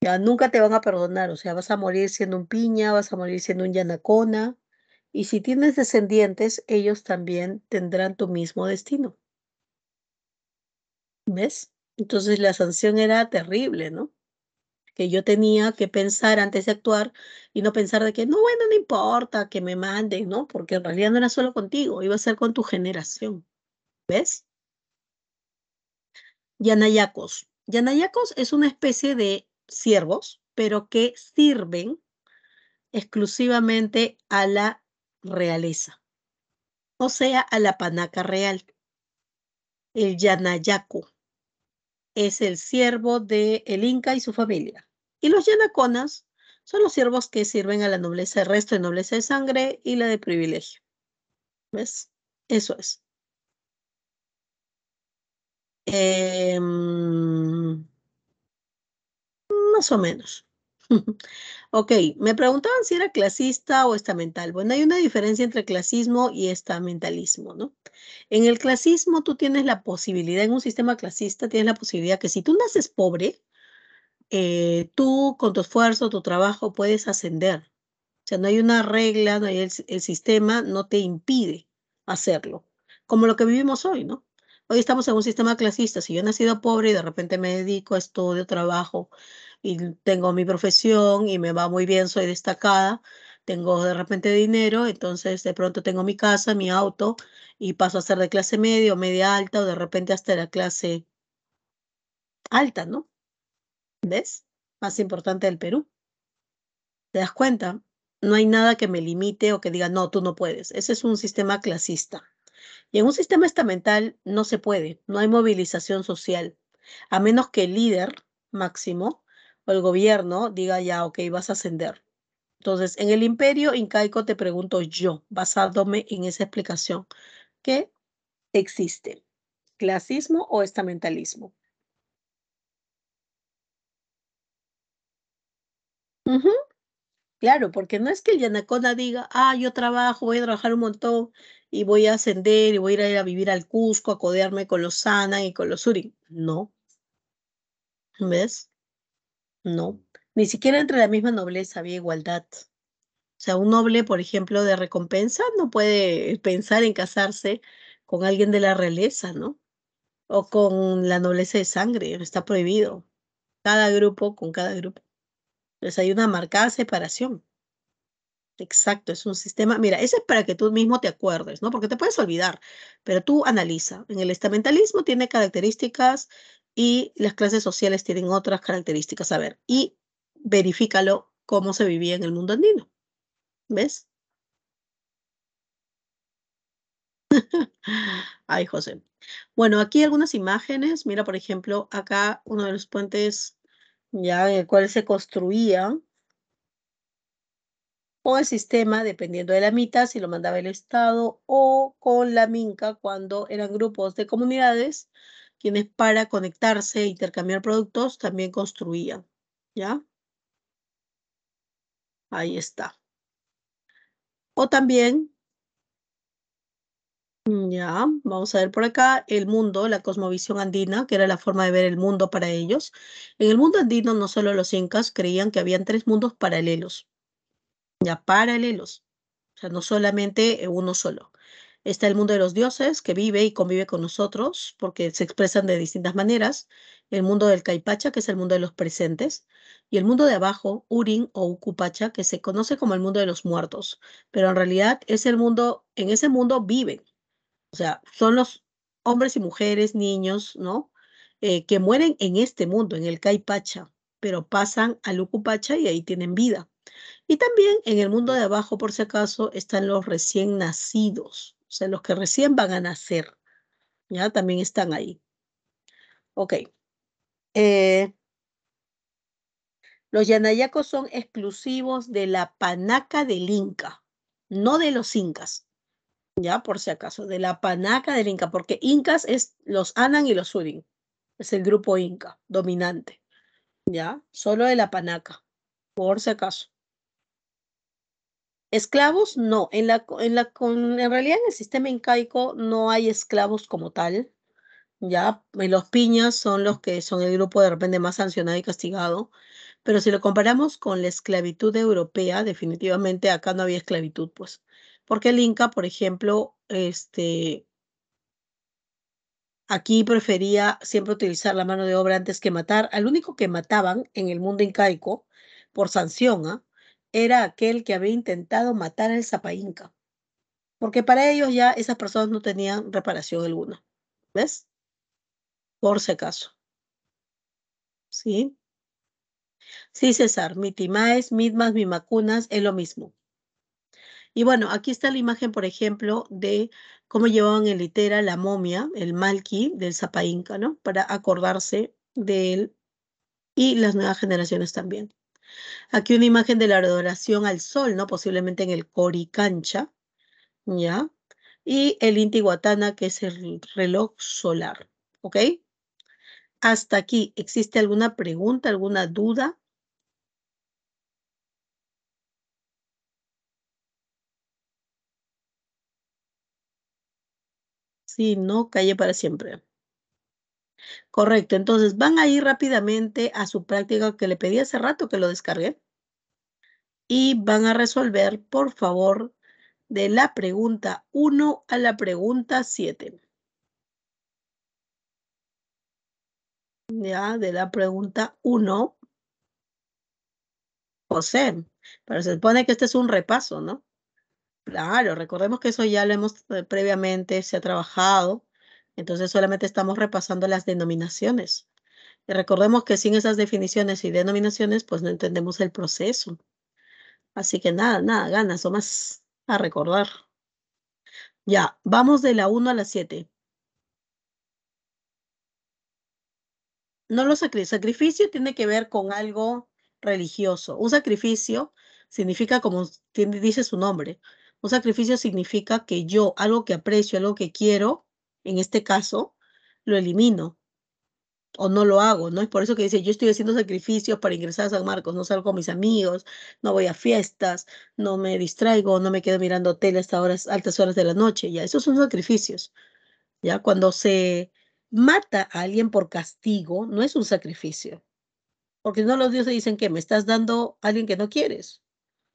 Ya, nunca te van a perdonar, o sea, vas a morir siendo un piña, vas a morir siendo un yanacona, y si tienes descendientes, ellos también tendrán tu mismo destino. ¿Ves? Entonces la sanción era terrible, ¿no? Que yo tenía que pensar antes de actuar y no pensar de que, no, bueno, no importa que me manden, ¿no? Porque en realidad no era solo contigo, iba a ser con tu generación. ¿Ves? Yanayacos. Yanayacos es una especie de siervos, pero que sirven exclusivamente a la realeza, o sea, a la panaca real, el yanayaco es el siervo de el Inca y su familia. Y los yanaconas son los siervos que sirven a la nobleza, el resto de nobleza de sangre y la de privilegio. ¿Ves? Eso es. Em, más o menos. Ok, me preguntaban si era clasista o estamental. Bueno, hay una diferencia entre clasismo y estamentalismo, ¿no? En el clasismo tú tienes la posibilidad, en un sistema clasista tienes la posibilidad que si tú naces pobre, eh, tú con tu esfuerzo, tu trabajo puedes ascender. O sea, no hay una regla, no hay el, sistema no te impide hacerlo, como lo que vivimos hoy, ¿no? Hoy estamos en un sistema clasista. Si yo he nacido pobre y de repente me dedico, a estudio, trabajo, y tengo mi profesión y me va muy bien, soy destacada, tengo de repente dinero, entonces de pronto tengo mi casa, mi auto y paso a ser de clase media o media alta o de repente hasta la clase alta, ¿no? ¿Ves? Más importante del Perú. ¿Te das cuenta? No hay nada que me limite o que diga, no, tú no puedes. Ese es un sistema clasista. Y en un sistema estamental no se puede, no hay movilización social, a menos que el líder máximo o el gobierno diga ya, ok, vas a ascender. Entonces, en el imperio incaico te pregunto yo, basándome en esa explicación, ¿qué existe? ¿Clasismo o estamentalismo? Claro, porque no es que el Yanacona diga, ah, yo trabajo, voy a trabajar un montón y voy a ascender y voy a ir a vivir al Cusco a codearme con los Sanan y con los Surin. No. ¿Ves? No, ni siquiera entre la misma nobleza había igualdad. O sea, un noble, por ejemplo, de recompensa no puede pensar en casarse con alguien de la realeza, ¿no? O con la nobleza de sangre, está prohibido. Cada grupo con cada grupo. Entonces pues hay una marcada separación. Exacto, es un sistema. Mira, eso es para que tú mismo te acuerdes, ¿no? Porque te puedes olvidar, pero tú analiza. En el estamentalismo tiene características y las clases sociales tienen otras características. A ver, y verifícalo cómo se vivía en el mundo andino. ¿Ves? Ay, José. Bueno, aquí algunas imágenes. Mira, por ejemplo, acá uno de los puentes ya en el cual se construía o el sistema, dependiendo de la mitad, si lo mandaba el Estado, o con la minca cuando eran grupos de comunidades quienes para conectarse e intercambiar productos también construían, ¿ya? Ahí está. O también, mm, ya, vamos a ver por acá, el mundo, la cosmovisión andina, que era la forma de ver el mundo para ellos. En el mundo andino no solo los incas creían que habían tres mundos paralelos, ya paralelos, o sea, no solamente uno solo. Está el mundo de los dioses, que vive y convive con nosotros, porque se expresan de distintas maneras. El mundo del Caipacha, que es el mundo de los presentes. Y el mundo de abajo, Urin o Ukupacha, que se conoce como el mundo de los muertos. Pero en realidad es el mundo, en ese mundo viven. O sea, son los hombres y mujeres, niños, ¿no? Eh, que mueren en este mundo, en el Caipacha, pero pasan al Ukupacha y ahí tienen vida. Y también en el mundo de abajo, por si acaso, están los recién nacidos, o sea, los que recién van a nacer, ¿ya? También están ahí. Ok. Eh, los yanayacos son exclusivos de la panaca del Inca, no de los incas, ya por si acaso, de la panaca del Inca, porque incas es los Anan y los Surin, es el grupo Inca dominante, ya, solo de la panaca, por si acaso. Esclavos, no. En, la, en, la, con, en realidad en el sistema incaico no hay esclavos como tal. Ya, los piñas son los que son el grupo de repente más sancionado y castigado. Pero si lo comparamos con la esclavitud europea, definitivamente acá no había esclavitud, pues. Porque el Inca, por ejemplo, este, Aquí prefería siempre utilizar la mano de obra antes que matar. Al único que mataban en el mundo incaico, por sanción, ¿ah? era aquel que había intentado matar al Inca. porque para ellos ya esas personas no tenían reparación alguna. ¿Ves? Por si acaso. ¿Sí? Sí, César, mitimaes, mitmas, mimacunas, es lo mismo. Y bueno, aquí está la imagen, por ejemplo, de cómo llevaban en litera la momia, el malqui del Zapaínca, ¿no? Para acordarse de él y las nuevas generaciones también. Aquí una imagen de la adoración al sol, ¿no? Posiblemente en el Coricancha, ¿ya? Y el Intihuatana, que es el reloj solar, ¿ok? Hasta aquí, ¿existe alguna pregunta, alguna duda? Si no, calle para siempre. Correcto, entonces van a ir rápidamente a su práctica que le pedí hace rato que lo descargué y van a resolver, por favor, de la pregunta 1 a la pregunta 7. Ya, de la pregunta 1. José, pero se supone que este es un repaso, ¿no? Claro, recordemos que eso ya lo hemos eh, previamente, se ha trabajado. Entonces solamente estamos repasando las denominaciones. Y recordemos que sin esas definiciones y denominaciones, pues no entendemos el proceso. Así que nada, nada, ganas o más a recordar. Ya, vamos de la 1 a la 7. No lo sacrificio. Sacrificio tiene que ver con algo religioso. Un sacrificio significa, como dice su nombre, un sacrificio significa que yo, algo que aprecio, algo que quiero, en este caso, lo elimino o no lo hago, ¿no? Es por eso que dice, yo estoy haciendo sacrificios para ingresar a San Marcos, no salgo con mis amigos, no voy a fiestas, no me distraigo, no me quedo mirando tele hasta horas, altas horas de la noche, ya, esos son sacrificios, ya, cuando se mata a alguien por castigo, no es un sacrificio, porque no los dioses dicen que me estás dando a alguien que no quieres,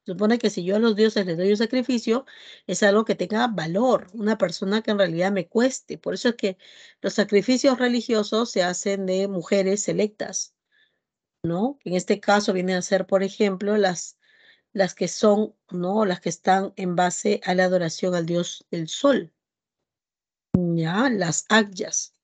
Supone que si yo a los dioses les doy un sacrificio, es algo que tenga valor, una persona que en realidad me cueste. Por eso es que los sacrificios religiosos se hacen de mujeres selectas, ¿no? En este caso vienen a ser, por ejemplo, las, las que son, ¿no? Las que están en base a la adoración al dios del sol, ¿ya? Las agyas.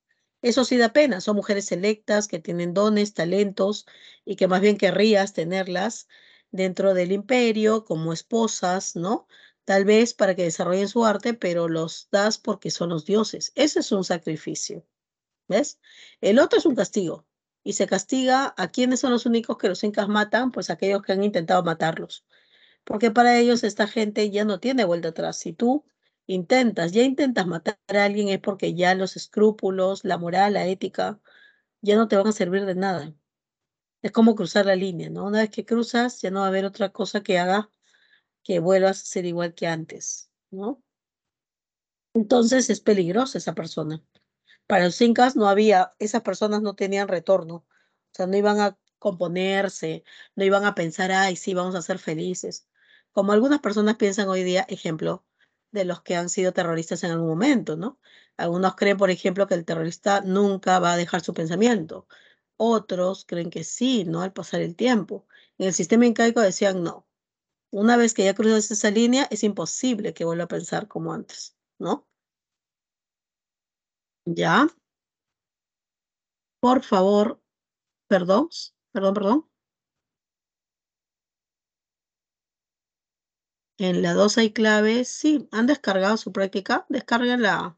Eso sí da pena, son mujeres selectas que tienen dones, talentos y que más bien querrías tenerlas dentro del imperio como esposas, ¿no? Tal vez para que desarrollen su arte, pero los das porque son los dioses. Ese es un sacrificio. ¿Ves? El otro es un castigo. Y se castiga a quienes son los únicos que los incas matan, pues aquellos que han intentado matarlos. Porque para ellos esta gente ya no tiene vuelta atrás. Si tú intentas, ya intentas matar a alguien es porque ya los escrúpulos, la moral, la ética, ya no te van a servir de nada es como cruzar la línea, ¿no? Una vez que cruzas, ya no va a haber otra cosa que haga que vuelvas a ser igual que antes, ¿no? Entonces es peligrosa esa persona. Para los incas no había, esas personas no tenían retorno, o sea, no iban a componerse, no iban a pensar, ay, sí, vamos a ser felices. Como algunas personas piensan hoy día, ejemplo, de los que han sido terroristas en algún momento, ¿no? Algunos creen, por ejemplo, que el terrorista nunca va a dejar su pensamiento, otros creen que sí, ¿no? Al pasar el tiempo. En el sistema incaico decían no. Una vez que ya cruzas esa línea, es imposible que vuelva a pensar como antes, ¿no? ¿Ya? Por favor, perdón, perdón, perdón. En la 2 hay claves. Sí, han descargado su práctica. Descárguenla.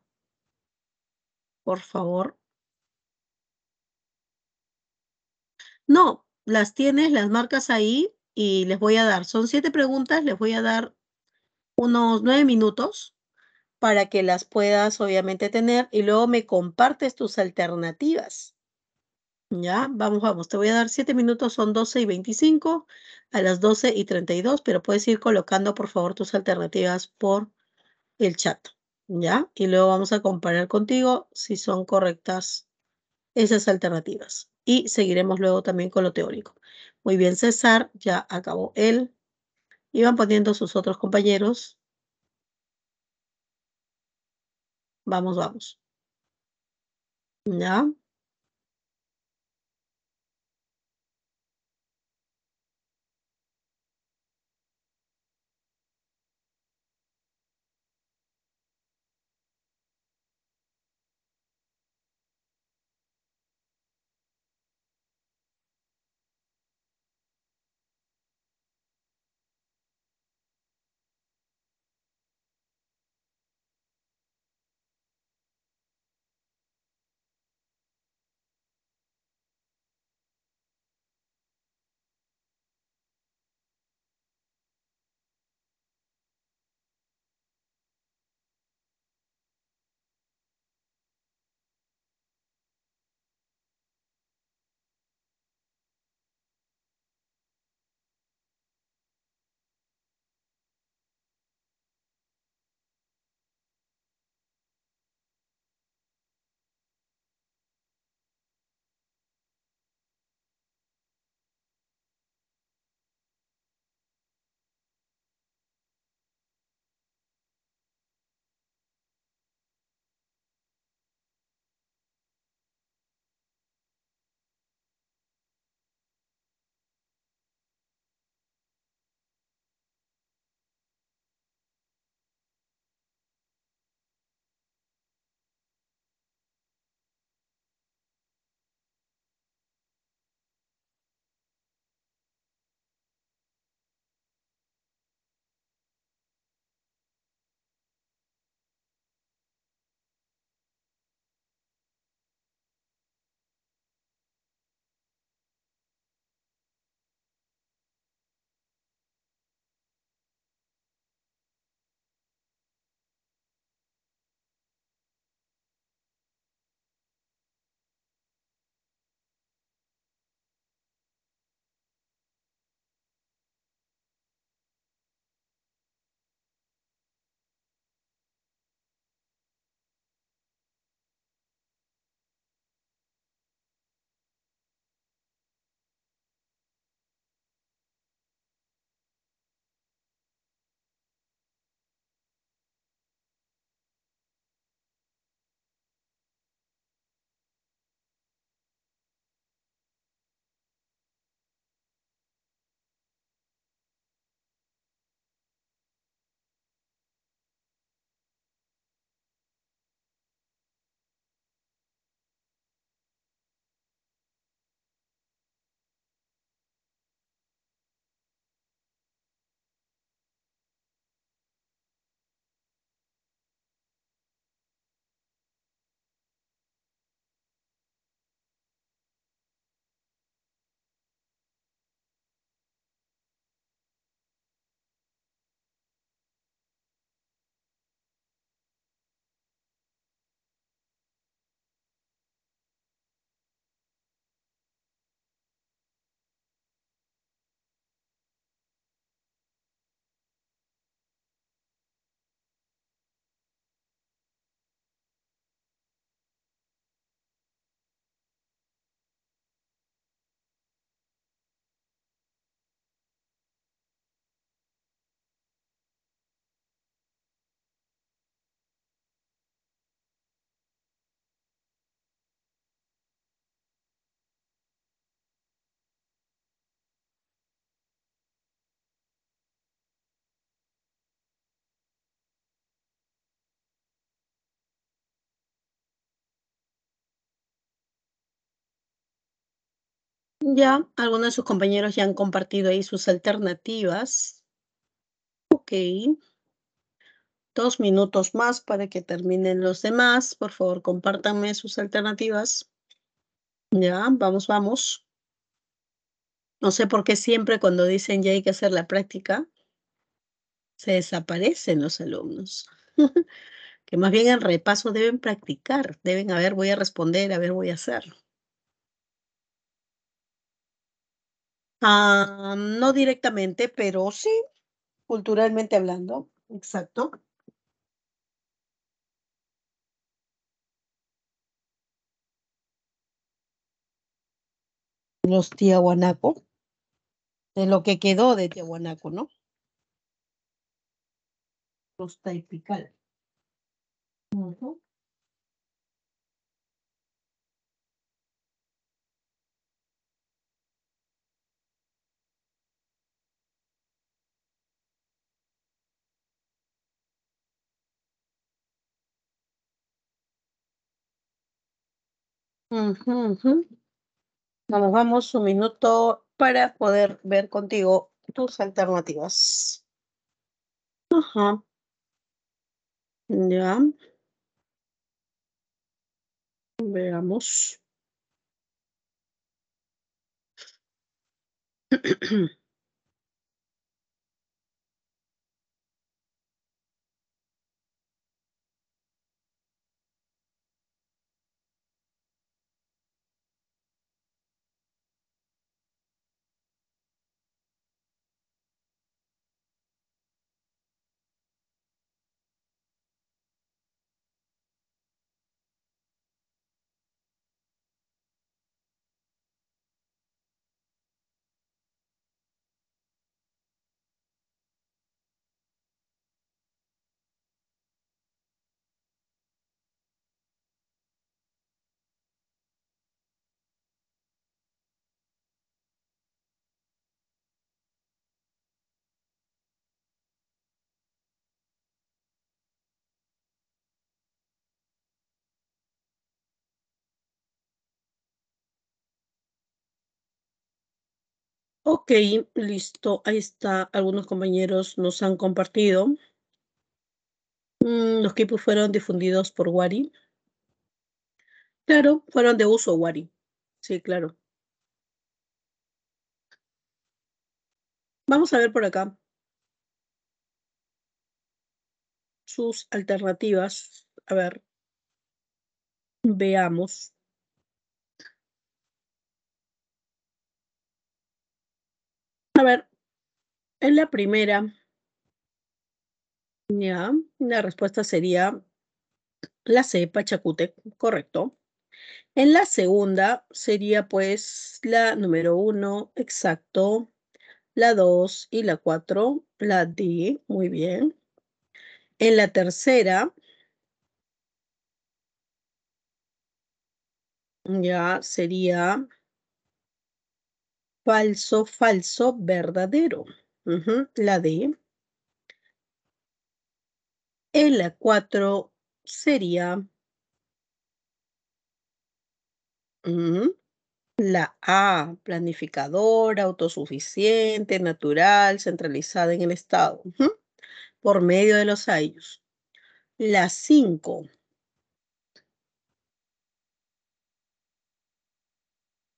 Por favor. No, las tienes, las marcas ahí y les voy a dar. Son siete preguntas, les voy a dar unos nueve minutos para que las puedas obviamente tener y luego me compartes tus alternativas. Ya, vamos, vamos. Te voy a dar siete minutos, son 12 y 25 a las 12 y 32, pero puedes ir colocando por favor tus alternativas por el chat. Ya, y luego vamos a comparar contigo si son correctas esas alternativas y seguiremos luego también con lo teórico. Muy bien, César, ya acabó él. Iban poniendo sus otros compañeros. Vamos, vamos. ¿Ya? Ya, algunos de sus compañeros ya han compartido ahí sus alternativas. Ok. Dos minutos más para que terminen los demás. Por favor, compártanme sus alternativas. Ya, vamos, vamos. No sé por qué siempre cuando dicen ya hay que hacer la práctica, se desaparecen los alumnos. que más bien el repaso deben practicar, deben, a ver, voy a responder, a ver, voy a hacer. Ah, no directamente, pero sí, culturalmente hablando, exacto. Los Tiahuanaco, de lo que quedó de Tiahuanaco, ¿no? Los Taipical. Vamos, vamos un minuto para poder ver contigo tus alternativas. Ajá, ya, veamos. Ok, listo. Ahí está. Algunos compañeros nos han compartido. Mm, los equipos fueron difundidos por Wari. Claro, fueron de uso Wari. Sí, claro. Vamos a ver por acá sus alternativas. A ver, veamos. A ver, en la primera, ya, la respuesta sería la C, Pachacute, correcto. En la segunda sería pues la número uno, exacto, la dos y la cuatro, la D, muy bien. En la tercera, ya sería falso, falso, verdadero. La D. la cuatro sería la A, planificadora, autosuficiente, natural, centralizada en el Estado, por medio de los años. La cinco.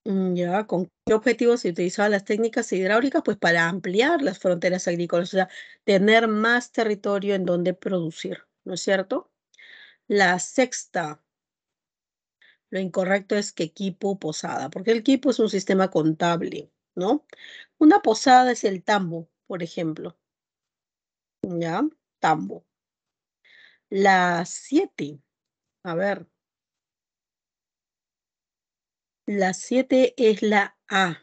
Mm, ya, ¿con qué objetivo se utilizaban las técnicas hidráulicas? Pues para ampliar las fronteras agrícolas, o sea, tener más territorio en donde producir, ¿no es cierto? La sexta, lo incorrecto es que equipo posada, porque el equipo es un sistema contable, ¿no? Una posada es el tambo, por ejemplo, ¿ya? Tambo. La siete, a ver, la 7 es la A.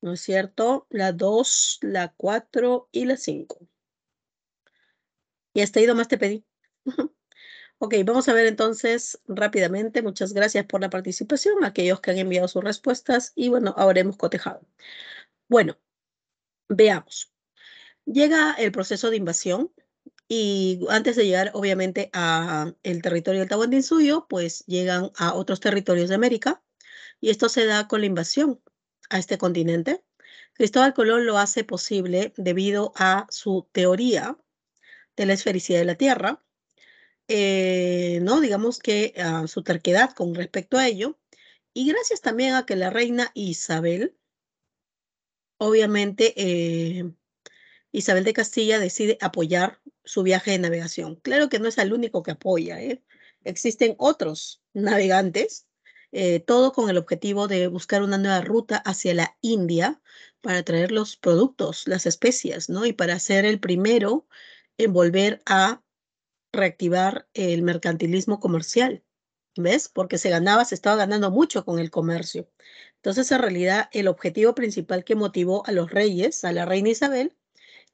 ¿No es cierto? La 2, la 4 y la 5. Y hasta ido más te pedí. ok, vamos a ver entonces rápidamente. Muchas gracias por la participación, aquellos que han enviado sus respuestas. Y bueno, ahora hemos cotejado. Bueno, veamos. Llega el proceso de invasión, y antes de llegar obviamente a el territorio del Tahuantinsuyo, pues llegan a otros territorios de América y esto se da con la invasión a este continente. Cristóbal Colón lo hace posible debido a su teoría de la esfericidad de la Tierra, eh, no digamos que a ah, su terquedad con respecto a ello y gracias también a que la reina Isabel, obviamente eh, Isabel de Castilla decide apoyar su viaje de navegación. Claro que no es el único que apoya, ¿eh? existen otros navegantes, eh, todo con el objetivo de buscar una nueva ruta hacia la India para traer los productos, las especias, ¿no? Y para ser el primero en volver a reactivar el mercantilismo comercial. ¿Ves? Porque se ganaba, se estaba ganando mucho con el comercio. Entonces, en realidad, el objetivo principal que motivó a los reyes, a la reina Isabel,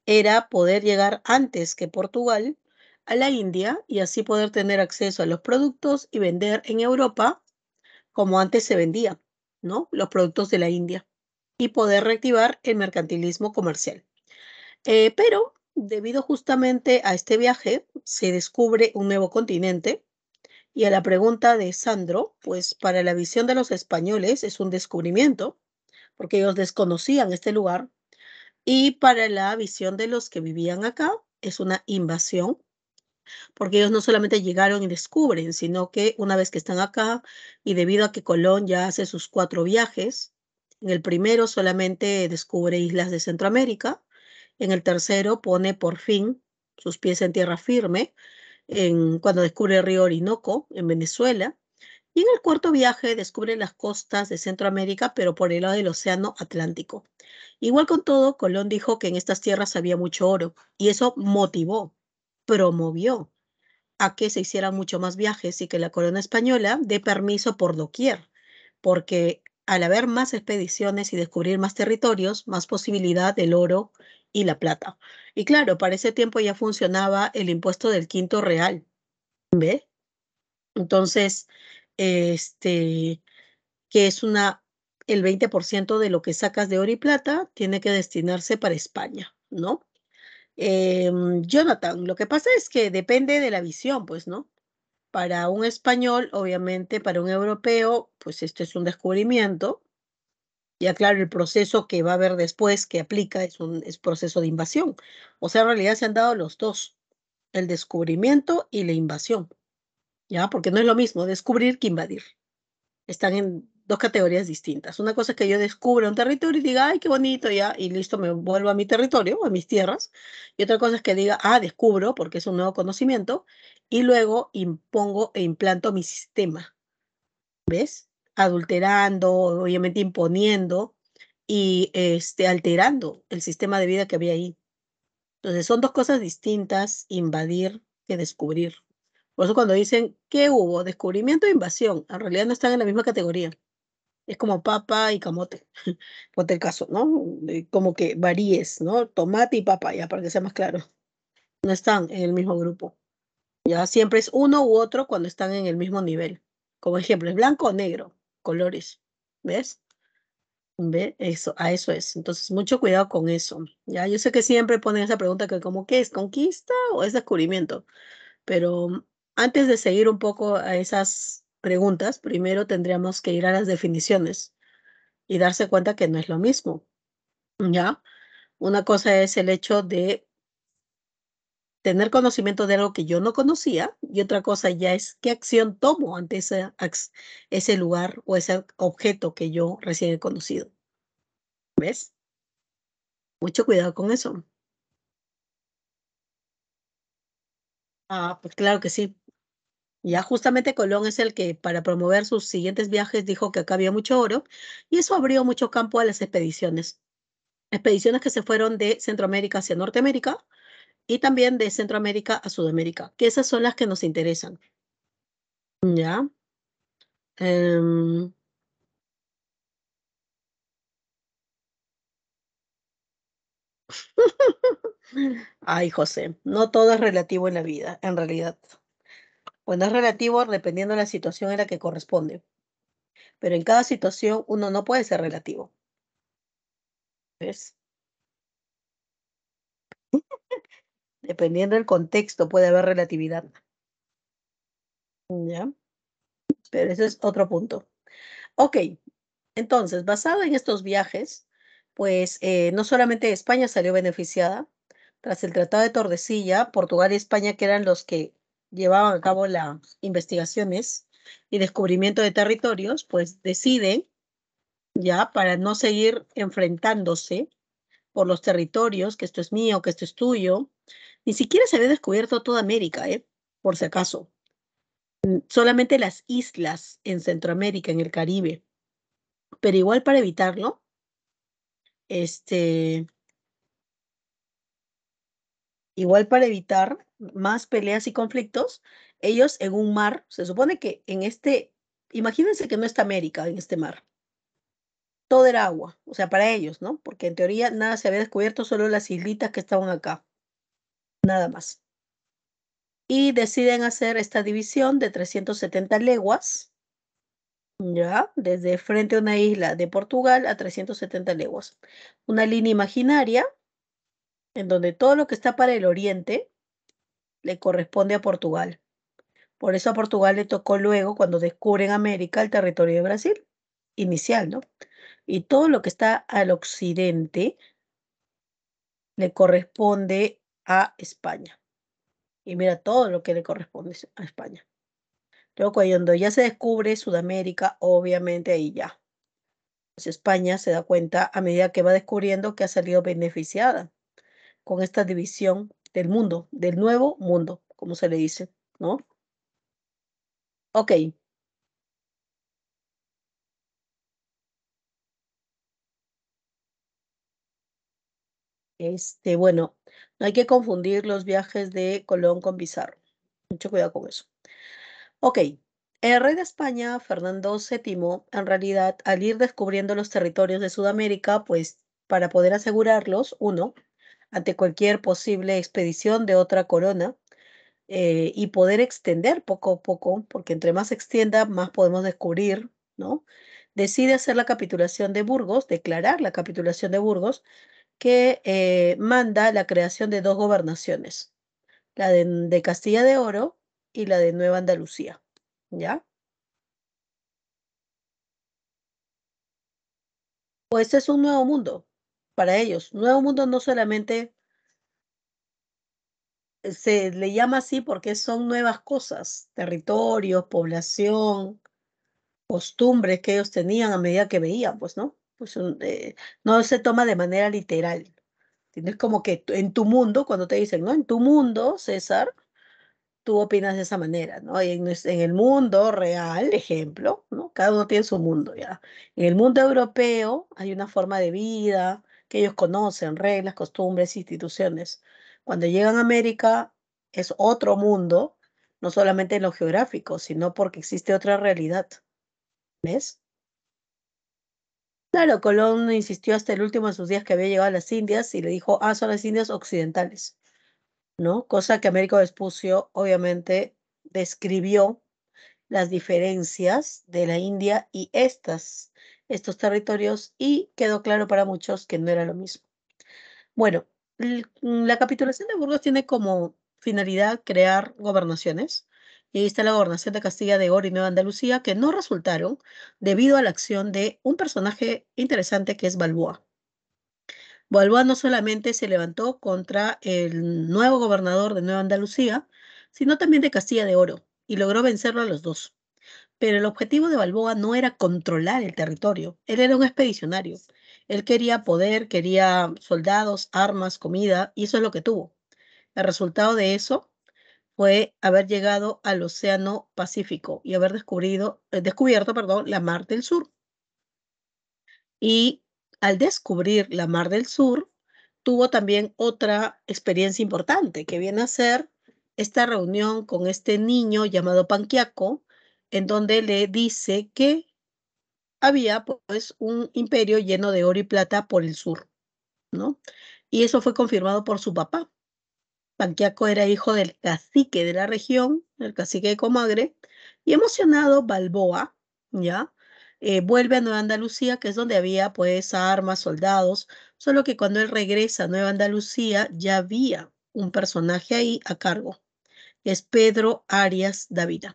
era poder llegar antes que Portugal a la India y así poder tener acceso a los productos y vender en Europa como antes se vendía, ¿no? Los productos de la India y poder reactivar el mercantilismo comercial. Eh, pero debido justamente a este viaje, se descubre un nuevo continente y a la pregunta de Sandro, pues para la visión de los españoles es un descubrimiento, porque ellos desconocían este lugar y para la visión de los que vivían acá, es una invasión, porque ellos no solamente llegaron y descubren, sino que una vez que están acá, y debido a que Colón ya hace sus cuatro viajes, en el primero solamente descubre islas de Centroamérica, en el tercero pone por fin sus pies en tierra firme, en, cuando descubre el río Orinoco en Venezuela, y en el cuarto viaje descubre las costas de Centroamérica, pero por el lado del Océano Atlántico. Igual con todo, Colón dijo que en estas tierras había mucho oro y eso motivó, promovió a que se hicieran mucho más viajes y que la corona española dé permiso por doquier, porque al haber más expediciones y descubrir más territorios, más posibilidad del oro y la plata. Y claro, para ese tiempo ya funcionaba el impuesto del quinto real. ¿Ve? Entonces, este, que es una, el 20% de lo que sacas de oro y plata tiene que destinarse para España, ¿no? Em, Jonathan, lo que pasa es que depende de la visión, pues, ¿no? Para un español, obviamente, para un europeo, pues esto es un descubrimiento. Y aclaro, el proceso que va a haber después que aplica es un proceso de invasión. O sea, en realidad se han dado los dos, el descubrimiento y la invasión. ¿ya? Porque no es lo mismo descubrir que invadir. Están en dos categorías distintas. Una cosa es que yo descubra un territorio y diga, ay, qué bonito, ya, y listo, me vuelvo a mi territorio, a mis tierras. Y otra cosa es que diga, ah, descubro, porque es un nuevo conocimiento, y luego impongo e implanto mi sistema. ¿Ves? Adulterando, obviamente imponiendo y este, alterando el sistema de vida que había ahí. Entonces son dos cosas distintas, invadir que descubrir. Por eso cuando dicen, que hubo? Descubrimiento e invasión. En realidad no están en la misma categoría. Es como papa y camote, ponte el caso, ¿no? Como que varíes, ¿no? Tomate y papa, ya para que sea más claro. No están en el mismo grupo. Ya siempre es uno u otro cuando están en el mismo nivel. Como ejemplo, es blanco o negro, colores. ¿Ves? ¿Ve? Eso, a eso es. Entonces, mucho cuidado con eso. Ya, yo sé que siempre ponen esa pregunta que como, ¿qué es? ¿Conquista o es descubrimiento? Pero antes de seguir un poco a esas preguntas, primero tendríamos que ir a las definiciones y darse cuenta que no es lo mismo. ¿Ya? Una cosa es el hecho de tener conocimiento de algo que yo no conocía y otra cosa ya es qué acción tomo ante ese, ese lugar o ese objeto que yo recién he conocido. ¿Ves? Mucho cuidado con eso. Ah, pues claro que sí. Ya justamente Colón es el que para promover sus siguientes viajes dijo que acá había mucho oro y eso abrió mucho campo a las expediciones. Expediciones que se fueron de Centroamérica hacia Norteamérica y también de Centroamérica a Sudamérica, que esas son las que nos interesan. ¿Ya? Em. Ay, José, no todo es relativo en la vida, en realidad. Bueno, pues, es relativo dependiendo de la situación en la que corresponde. Pero en cada situación uno no puede ser relativo. ¿Ves? dependiendo del contexto puede haber relatividad. ¿Ya? Pero ese es otro punto. Ok, entonces, basado en estos viajes, pues eh, no solamente España salió beneficiada, tras el Tratado de Tordesilla, Portugal y España, que eran los que llevaban a cabo las investigaciones y descubrimiento de territorios, pues deciden, ya, para no seguir enfrentándose por los territorios, que esto es mío, que esto es tuyo, ni siquiera se había descubierto toda América, ¿eh? por si acaso. Solamente las islas en Centroamérica, en el Caribe. Pero igual para evitarlo, este, igual para evitar más peleas y conflictos, ellos en un mar, se supone que en este, imagínense que no está América en este mar, todo era agua, o sea, para ellos, ¿no? Porque en teoría nada se había descubierto, solo las islitas que estaban acá, nada más. Y deciden hacer esta división de 370 leguas, ya, desde frente a una isla de Portugal a 370 leguas. Una línea imaginaria en donde todo lo que está para el oriente le corresponde a Portugal. Por eso a Portugal le tocó luego, cuando descubren América, el territorio de Brasil, inicial, ¿no? Y todo lo que está al occidente le corresponde a España. Y mira todo lo que le corresponde a España. Luego, cuando ya se descubre Sudamérica, obviamente ahí ya. Pues, España se da cuenta a medida que va descubriendo que ha salido beneficiada con esta división del mundo, del nuevo mundo, como se le dice, ¿no? Ok. Este, bueno, no hay que confundir los viajes de Colón con Bizarro. Mucho cuidado con eso. Ok, el rey de España, Fernando VII, en realidad, al ir descubriendo los territorios de Sudamérica, pues para poder asegurarlos, uno, ante cualquier posible expedición de otra corona eh, y poder extender poco a poco, porque entre más se extienda, más podemos descubrir, ¿no? Decide hacer la capitulación de Burgos, declarar la capitulación de Burgos, que eh, manda la creación de dos gobernaciones, la de, mm, de Castilla de Oro y la de Nueva Andalucía, ¿ya? Pues es un nuevo mundo, para ellos. Nuevo Mundo no solamente se le llama así porque son nuevas cosas, Territorio, población, costumbres que ellos tenían a medida que veían, pues, ¿no? Pues eh, no se toma de manera literal. Tienes como que en tu mundo, cuando te dicen, ¿no? En tu mundo, César, tú opinas de esa manera, ¿no? Y en, el mundo real, ejemplo, ¿no? Cada uno tiene su mundo, ¿ya? En el mundo europeo hay una forma de vida, que ellos conocen, reglas, costumbres, instituciones. Cuando llegan a América es otro mundo, no solamente en lo geográfico, sino porque existe otra realidad. ¿Ves? Claro, Colón insistió hasta el último de sus días que había llegado a las Indias y le dijo, ah, son las Indias occidentales, ¿no? Cosa que Américo Vespucio obviamente describió las diferencias de la India y estas estos territorios y quedó claro para muchos que no era lo mismo. Bueno, la capitulación de Burgos tiene como finalidad crear gobernaciones. Y ahí está la gobernación de Castilla de Oro y Nueva Andalucía, que no resultaron debido a la acción de un personaje interesante que es Balboa. Balboa no solamente se levantó contra el nuevo gobernador de Nueva Andalucía, sino también de Castilla de Oro, y logró vencerlo a los dos. Pero el objetivo de Balboa no era controlar el territorio, él era un expedicionario. Él quería poder, quería soldados, armas, comida, y eso es lo que tuvo. El resultado de eso fue haber llegado al Océano Pacífico y haber eh, descubierto perdón, la Mar del Sur. Y al descubrir la Mar del Sur, tuvo también otra experiencia importante, que viene a ser esta reunión con este niño llamado Panquiaco, en donde le dice que había pues un imperio lleno de oro y plata por el sur, ¿no? Y eso fue confirmado por su papá. Panquiaco era hijo del cacique de la región, el cacique de Comagre, y emocionado Balboa, ¿ya? Eh, vuelve a Nueva Andalucía, que es donde había pues armas, soldados, solo que cuando él regresa a Nueva Andalucía ya había un personaje ahí a cargo, es Pedro Arias David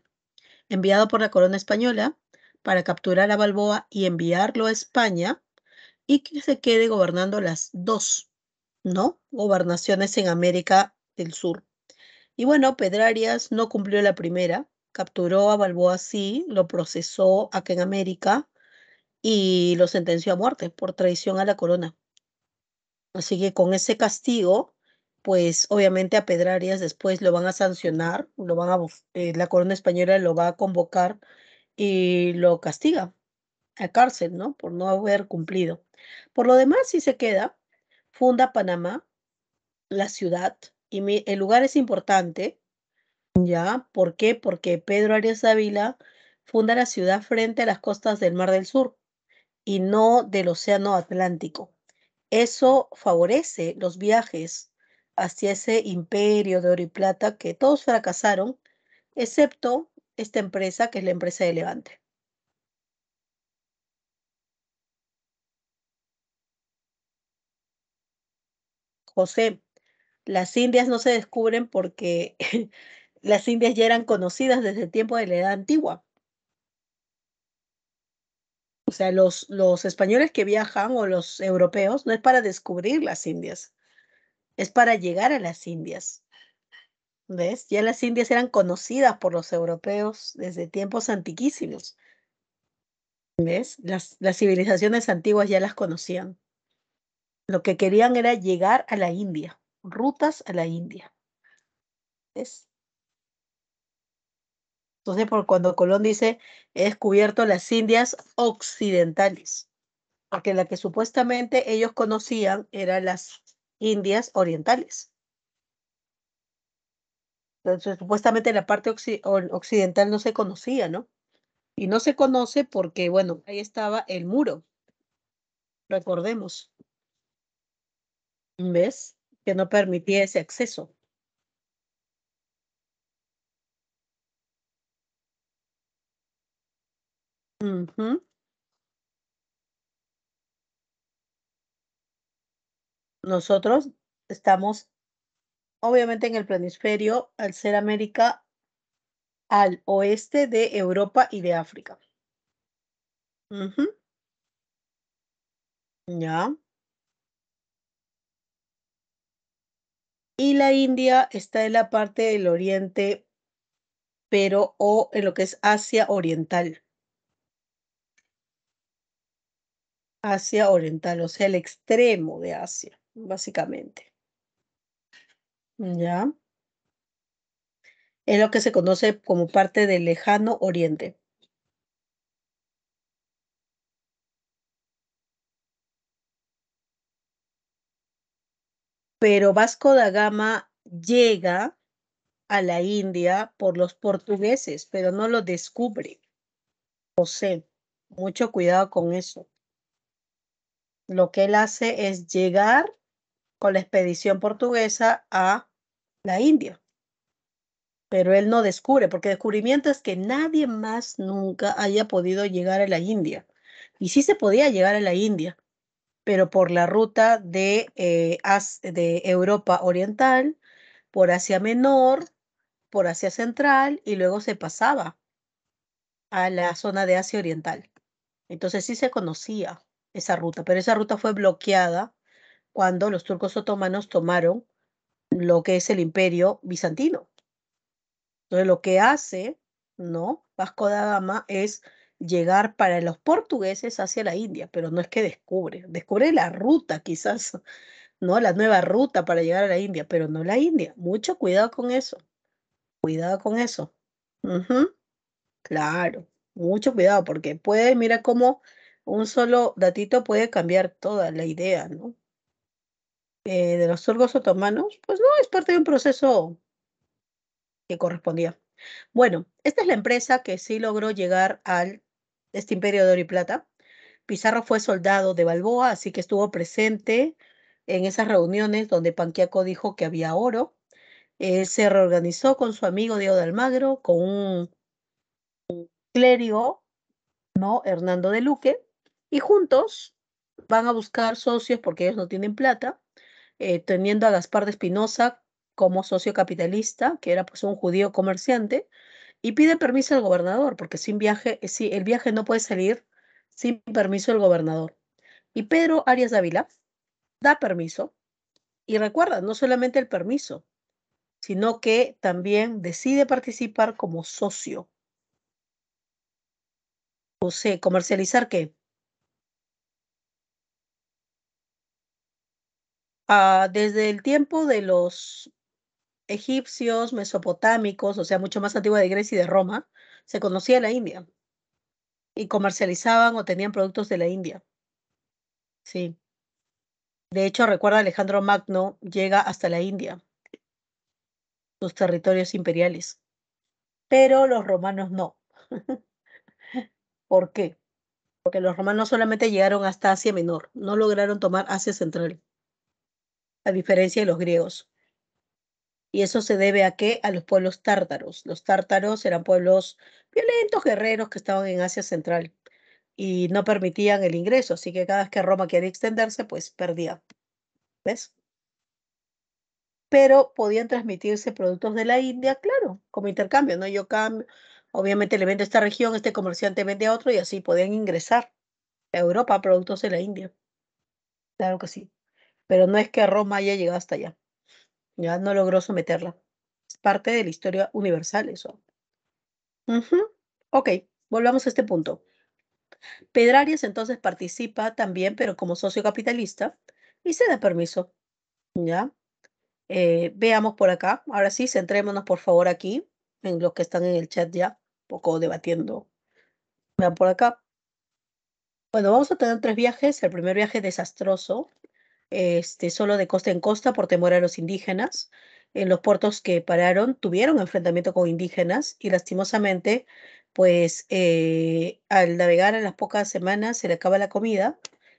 enviado por la corona española para capturar a Balboa y enviarlo a España y que se quede gobernando las dos, ¿no? Gobernaciones en América del Sur. Y bueno, Pedrarias no cumplió la primera, capturó a Balboa sí, lo procesó acá en América y lo sentenció a muerte por traición a la corona. Así que con ese castigo pues obviamente a Pedrarias después lo van a sancionar, lo van a, eh, la corona española lo va a convocar y lo castiga a cárcel, ¿no? Por no haber cumplido. Por lo demás, si se queda, funda Panamá, la ciudad, y el lugar es importante, ¿ya? ¿Por qué? Porque Pedro Arias Dávila funda la ciudad frente a las costas del Mar del Sur y no del Océano Atlántico. Eso favorece los viajes hacia ese imperio de oro y plata que todos fracasaron, excepto esta empresa que es la empresa de Levante. José, las Indias no se descubren porque las Indias ya eran conocidas desde el tiempo de la Edad Antigua. O sea, los, los españoles que viajan o los europeos no es para descubrir las Indias, es para llegar a las Indias. ¿Ves? Ya las Indias eran conocidas por los europeos desde tiempos antiquísimos. ¿Ves? Las, civilizaciones antiguas ya las conocían. Lo que querían era llegar a la India, rutas a la India. ¿Ves? Entonces, por cuando Colón dice, he descubierto las Indias occidentales, porque la que supuestamente ellos conocían era las indias orientales. Entonces, supuestamente la parte occidental no se conocía, ¿no? Y no se conoce porque, bueno, ahí estaba el muro. Recordemos. ¿Ves? Que no permitía ese acceso. nosotros estamos obviamente en el planisferio, al ser América, al oeste de Europa y de África. Ya. Y la India está en la parte del oriente, pero o en lo que es Asia Oriental. Asia Oriental, o sea, el extremo de Asia básicamente. ¿Ya? Es lo que se conoce como parte del lejano oriente. Pero Vasco da Gama llega a la India por los portugueses, pero no lo descubre. José, mucho cuidado con eso. Lo que él hace es llegar con la expedición portuguesa a la India. Pero él no descubre, porque descubrimiento es que nadie más nunca haya podido llegar a la India. Y sí se podía llegar a la India, pero por la ruta de, eh, de Europa Oriental, por Asia Menor, por Asia Central y luego se pasaba a la zona de Asia Oriental. Entonces sí se conocía esa ruta, pero esa ruta fue bloqueada cuando los turcos otomanos tomaron lo que es el imperio bizantino. Entonces lo que hace, ¿no? Vasco da Gama es llegar para los portugueses hacia la India, pero no es que descubre, descubre la ruta quizás, ¿no? La nueva ruta para llegar a la India, pero no la India. Mucho cuidado con eso. Cuidado con eso. Claro, mucho cuidado porque puede, mira cómo un solo datito puede cambiar toda la idea, ¿no? Eh, de los surgos otomanos, pues no, es parte de un proceso que correspondía. Bueno, esta es la empresa que sí logró llegar al este imperio de oro y plata. Pizarro fue soldado de Balboa, así que estuvo presente en esas reuniones donde Panquiaco dijo que había oro. se reorganizó con su amigo Diego de Almagro, con un, un clérigo, ¿no? Hernando de Luque, y juntos van a buscar socios porque ellos no tienen plata eh, teniendo a Gaspar de Espinosa como socio capitalista, que era pues un judío comerciante, y pide permiso al gobernador, porque sin viaje, eh, sí, el viaje no puede salir sin permiso del gobernador. Y Pedro Arias Dávila da permiso, y recuerda, no solamente el permiso, sino que también decide participar como socio. O sea, comercializar qué? Ah, desde el tiempo de los egipcios, mesopotámicos, o sea, mucho más antigua de Grecia y de Roma, se conocía la India y comercializaban o tenían productos de la India. Sí. De hecho, recuerda Alejandro Magno llega hasta la India, sus territorios imperiales. Pero los romanos no. ¿Por qué? Porque los romanos solamente llegaron hasta Asia Menor, no lograron tomar Asia Central a diferencia de los griegos. Y eso se debe a qué? A los pueblos tártaros. Los tártaros eran pueblos violentos, guerreros que estaban en Asia Central y no permitían el ingreso, así que cada vez que Roma quería extenderse, pues perdía. ¿Ves? Pero podían transmitirse productos de la India, claro, como intercambio, ¿no? Yo cambio, obviamente le vende a esta región, este comerciante vende a otro y así podían ingresar a Europa productos de la India. Claro que sí pero no es que Roma haya llegado hasta allá. Ya no logró someterla. Es parte de la historia universal eso. Ok, volvamos a este punto. Pedrarias entonces participa también, pero como socio capitalista, y se da permiso. ¿Ya? Eh, veamos por acá. Ahora sí, centrémonos por favor aquí, en los que están en el chat ya, un poco debatiendo. Vean por acá. Bueno, vamos a tener tres viajes. El primer viaje desastroso, este, solo de costa en costa por temor a los indígenas. En los puertos que pararon tuvieron enfrentamiento con indígenas y lastimosamente, pues eh, al navegar a las pocas semanas se le acaba la comida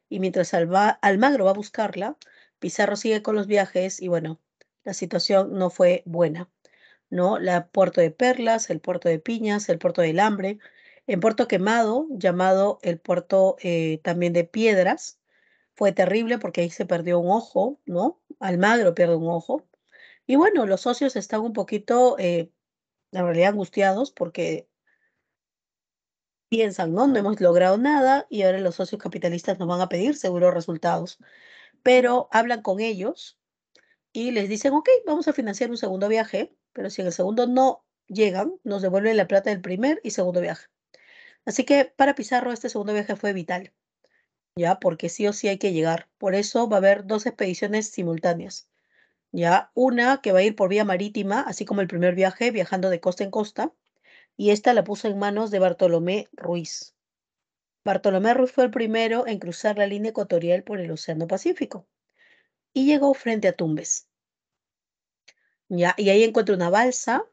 y mientras Almagro va a buscarla, Pizarro sigue con los viajes y bueno, la situación no fue buena. ¿no? La puerto de Perlas, el puerto de Piñas, el puerto del Hambre, en Puerto Quemado, llamado el puerto eh, también de Piedras, fue terrible porque ahí se perdió un ojo, ¿no? Almagro pierde un ojo. Y bueno, los socios están un poquito, eh, en realidad, angustiados porque piensan, ¿no? No hemos logrado nada y ahora los socios capitalistas nos van a pedir seguros resultados. Pero hablan con ellos y les dicen, ok, vamos a financiar un segundo viaje, pero si en el segundo no llegan, nos devuelven la plata del primer y segundo viaje. Así que para Pizarro este segundo viaje fue vital. ¿ya? Porque sí o sí hay que llegar. Por eso va a haber dos expediciones simultáneas, ¿ya? Una que va a ir por vía marítima, así como el primer viaje, viajando de costa en costa, y esta la puso en manos de Bartolomé Ruiz. Bartolomé Ruiz fue el primero en cruzar la línea ecuatorial por el Océano Pacífico y llegó frente a Tumbes. Y ahí encuentra una balsa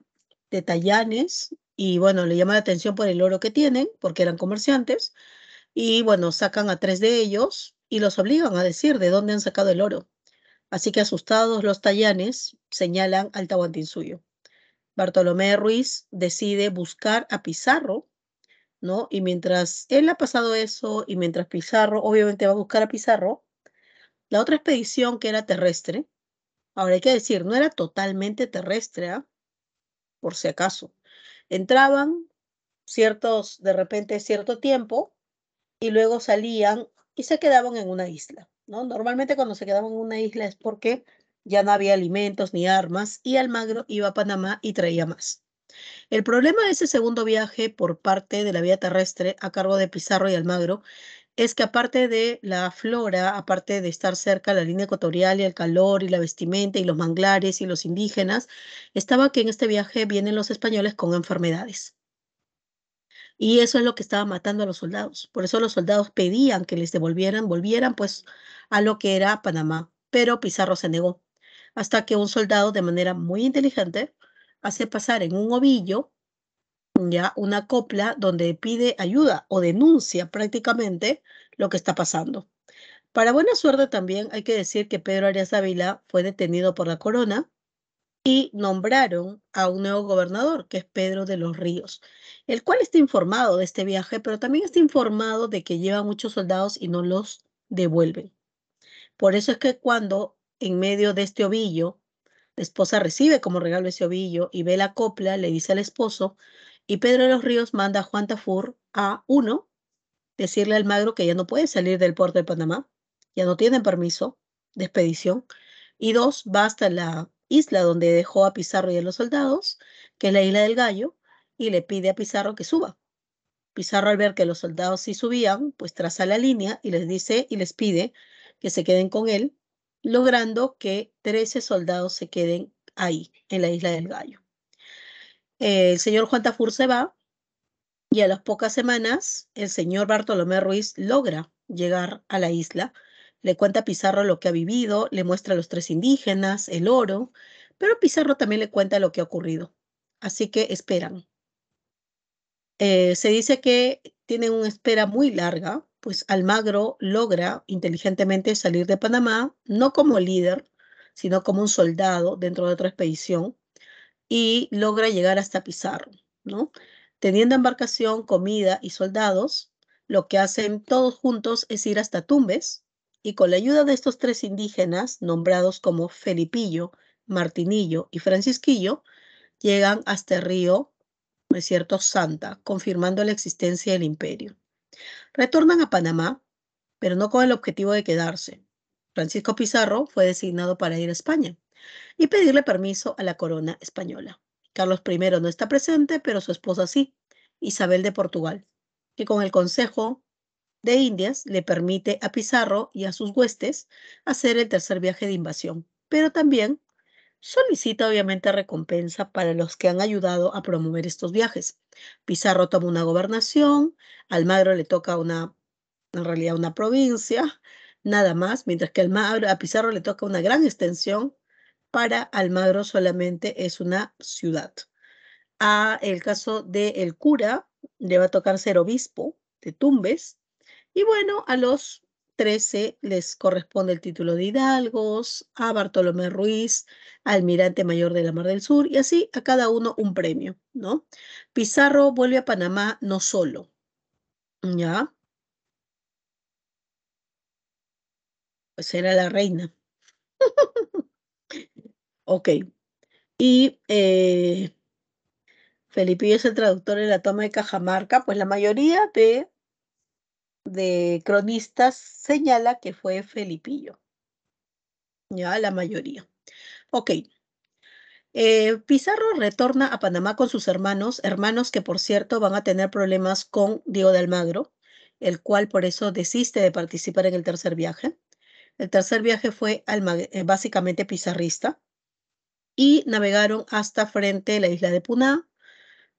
de tallanes y bueno, le llama la atención por el oro que tienen, porque eran comerciantes, y bueno, sacan a tres de ellos y los obligan a decir de dónde han sacado el oro. Así que asustados los tallanes señalan al suyo Bartolomé Ruiz decide buscar a Pizarro, ¿no? Y mientras él ha pasado eso y mientras Pizarro obviamente va a buscar a Pizarro, la otra expedición que era terrestre, ahora hay que decir, no era totalmente terrestre, ¿ah? por si acaso. Entraban ciertos, de repente, cierto tiempo, y luego salían y se quedaban en una isla. ¿no? Normalmente cuando se quedaban en una isla es porque ya no había alimentos ni armas y Almagro iba a Panamá y traía más. El problema de ese segundo viaje por parte de la vía terrestre a cargo de Pizarro y Almagro es que aparte de la flora, aparte de estar cerca la línea ecuatorial y el calor y la vestimenta y los manglares y los indígenas, estaba que en este viaje vienen los españoles con enfermedades. Y eso es lo que estaba matando a los soldados. Por eso los soldados pedían que les devolvieran, volvieran pues a lo que era Panamá. Pero Pizarro se negó, hasta que un soldado de manera muy inteligente hace pasar en un ovillo ya una copla donde pide ayuda o denuncia prácticamente lo que está pasando. Para buena suerte también hay que decir que Pedro Arias Dávila fue detenido por la corona y nombraron a un nuevo gobernador, que es Pedro de los Ríos, el cual está informado de este viaje, pero también está informado de que lleva muchos soldados y no los devuelven. Por eso es que cuando en medio de este ovillo, la esposa recibe como regalo ese ovillo y ve la copla, le dice al esposo, y Pedro de los Ríos manda a Juan Tafur a uno, decirle al magro que ya no puede salir del puerto de Panamá, ya no tienen permiso de expedición, y dos, va hasta la isla donde dejó a Pizarro y a los soldados, que es la isla del Gallo, y le pide a Pizarro que suba. Pizarro al ver que los soldados sí subían, pues traza la línea y les dice y les pide que se queden con él, logrando que 13 soldados se queden ahí, en la isla del Gallo. El señor Juan Tafur se va y a las pocas semanas el señor Bartolomé Ruiz logra llegar a la isla le cuenta a Pizarro lo que ha vivido, le muestra a los tres indígenas, el oro, pero Pizarro también le cuenta lo que ha ocurrido. Así que esperan. Eh, se dice que tienen una espera muy larga, pues Almagro logra inteligentemente salir de Panamá, no como líder, sino como un soldado dentro de otra expedición, y logra llegar hasta Pizarro, ¿no? Teniendo embarcación, comida y soldados, lo que hacen todos juntos es ir hasta Tumbes, y con la ayuda de estos tres indígenas, nombrados como Felipillo, Martinillo y Francisquillo, llegan hasta el río cierto Santa, confirmando la existencia del imperio. Retornan a Panamá, pero no con el objetivo de quedarse. Francisco Pizarro fue designado para ir a España y pedirle permiso a la corona española. Carlos I no está presente, pero su esposa sí, Isabel de Portugal, que con el consejo de Indias le permite a Pizarro y a sus huestes hacer el tercer viaje de invasión, pero también solicita obviamente recompensa para los que han ayudado a promover estos viajes. Pizarro toma una gobernación, Almagro le toca una, en realidad una provincia, nada más, mientras que Almagro, a Pizarro le toca una gran extensión, para Almagro solamente es una ciudad. A ah, el caso del El cura, le va a tocar ser obispo de Tumbes, y bueno, a los 13 les corresponde el título de hidalgos, a Bartolomé Ruiz, almirante mayor de la Mar del Sur, y así a cada uno un premio, ¿no? Pizarro vuelve a Panamá no solo, ¿ya? Pues era la reina. ok. Y eh, Felipe es el traductor de la toma de Cajamarca, pues la mayoría de de cronistas señala que fue Felipillo. Ya la mayoría. Ok. Eh, Pizarro retorna a Panamá con sus hermanos, hermanos que por cierto van a tener problemas con Diego de Almagro, el cual por eso desiste de participar en el tercer viaje. El tercer viaje fue eh, básicamente pizarrista y navegaron hasta frente la isla de Puná,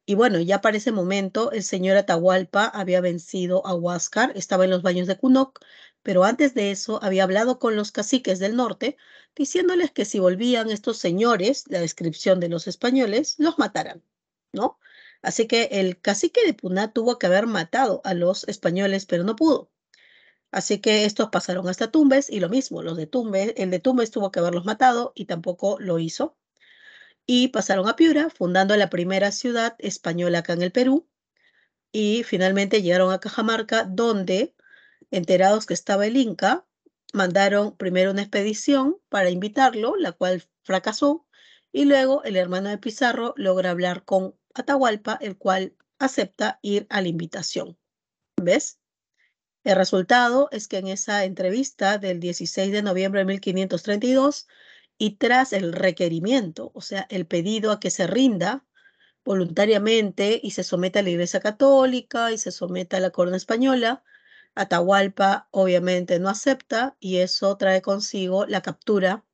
y bueno, ya para ese momento el señor Atahualpa había vencido a Huáscar, estaba en los baños de Cunoc, pero antes de eso había hablado con los caciques del norte, diciéndoles que si volvían estos señores, la descripción de los españoles, los mataran, ¿no? Así que el cacique de Puná tuvo que haber matado a los españoles, pero no pudo. Así que estos pasaron hasta Tumbes y lo mismo, los de Tumbes, el de Tumbes tuvo que haberlos matado y tampoco lo hizo y pasaron a Piura, fundando la primera ciudad española acá en el Perú, y finalmente llegaron a Cajamarca, donde, enterados que estaba el Inca, mandaron primero una expedición para invitarlo, la cual fracasó, y luego el hermano de Pizarro logra hablar con Atahualpa, el cual acepta ir a la invitación. ¿Ves? El resultado es que en esa entrevista del 16 de noviembre de 1532 y tras el requerimiento, o sea, el pedido a que se rinda voluntariamente y se someta a la Iglesia Católica y se someta a la Corona Española, Atahualpa obviamente no acepta y eso trae consigo la captura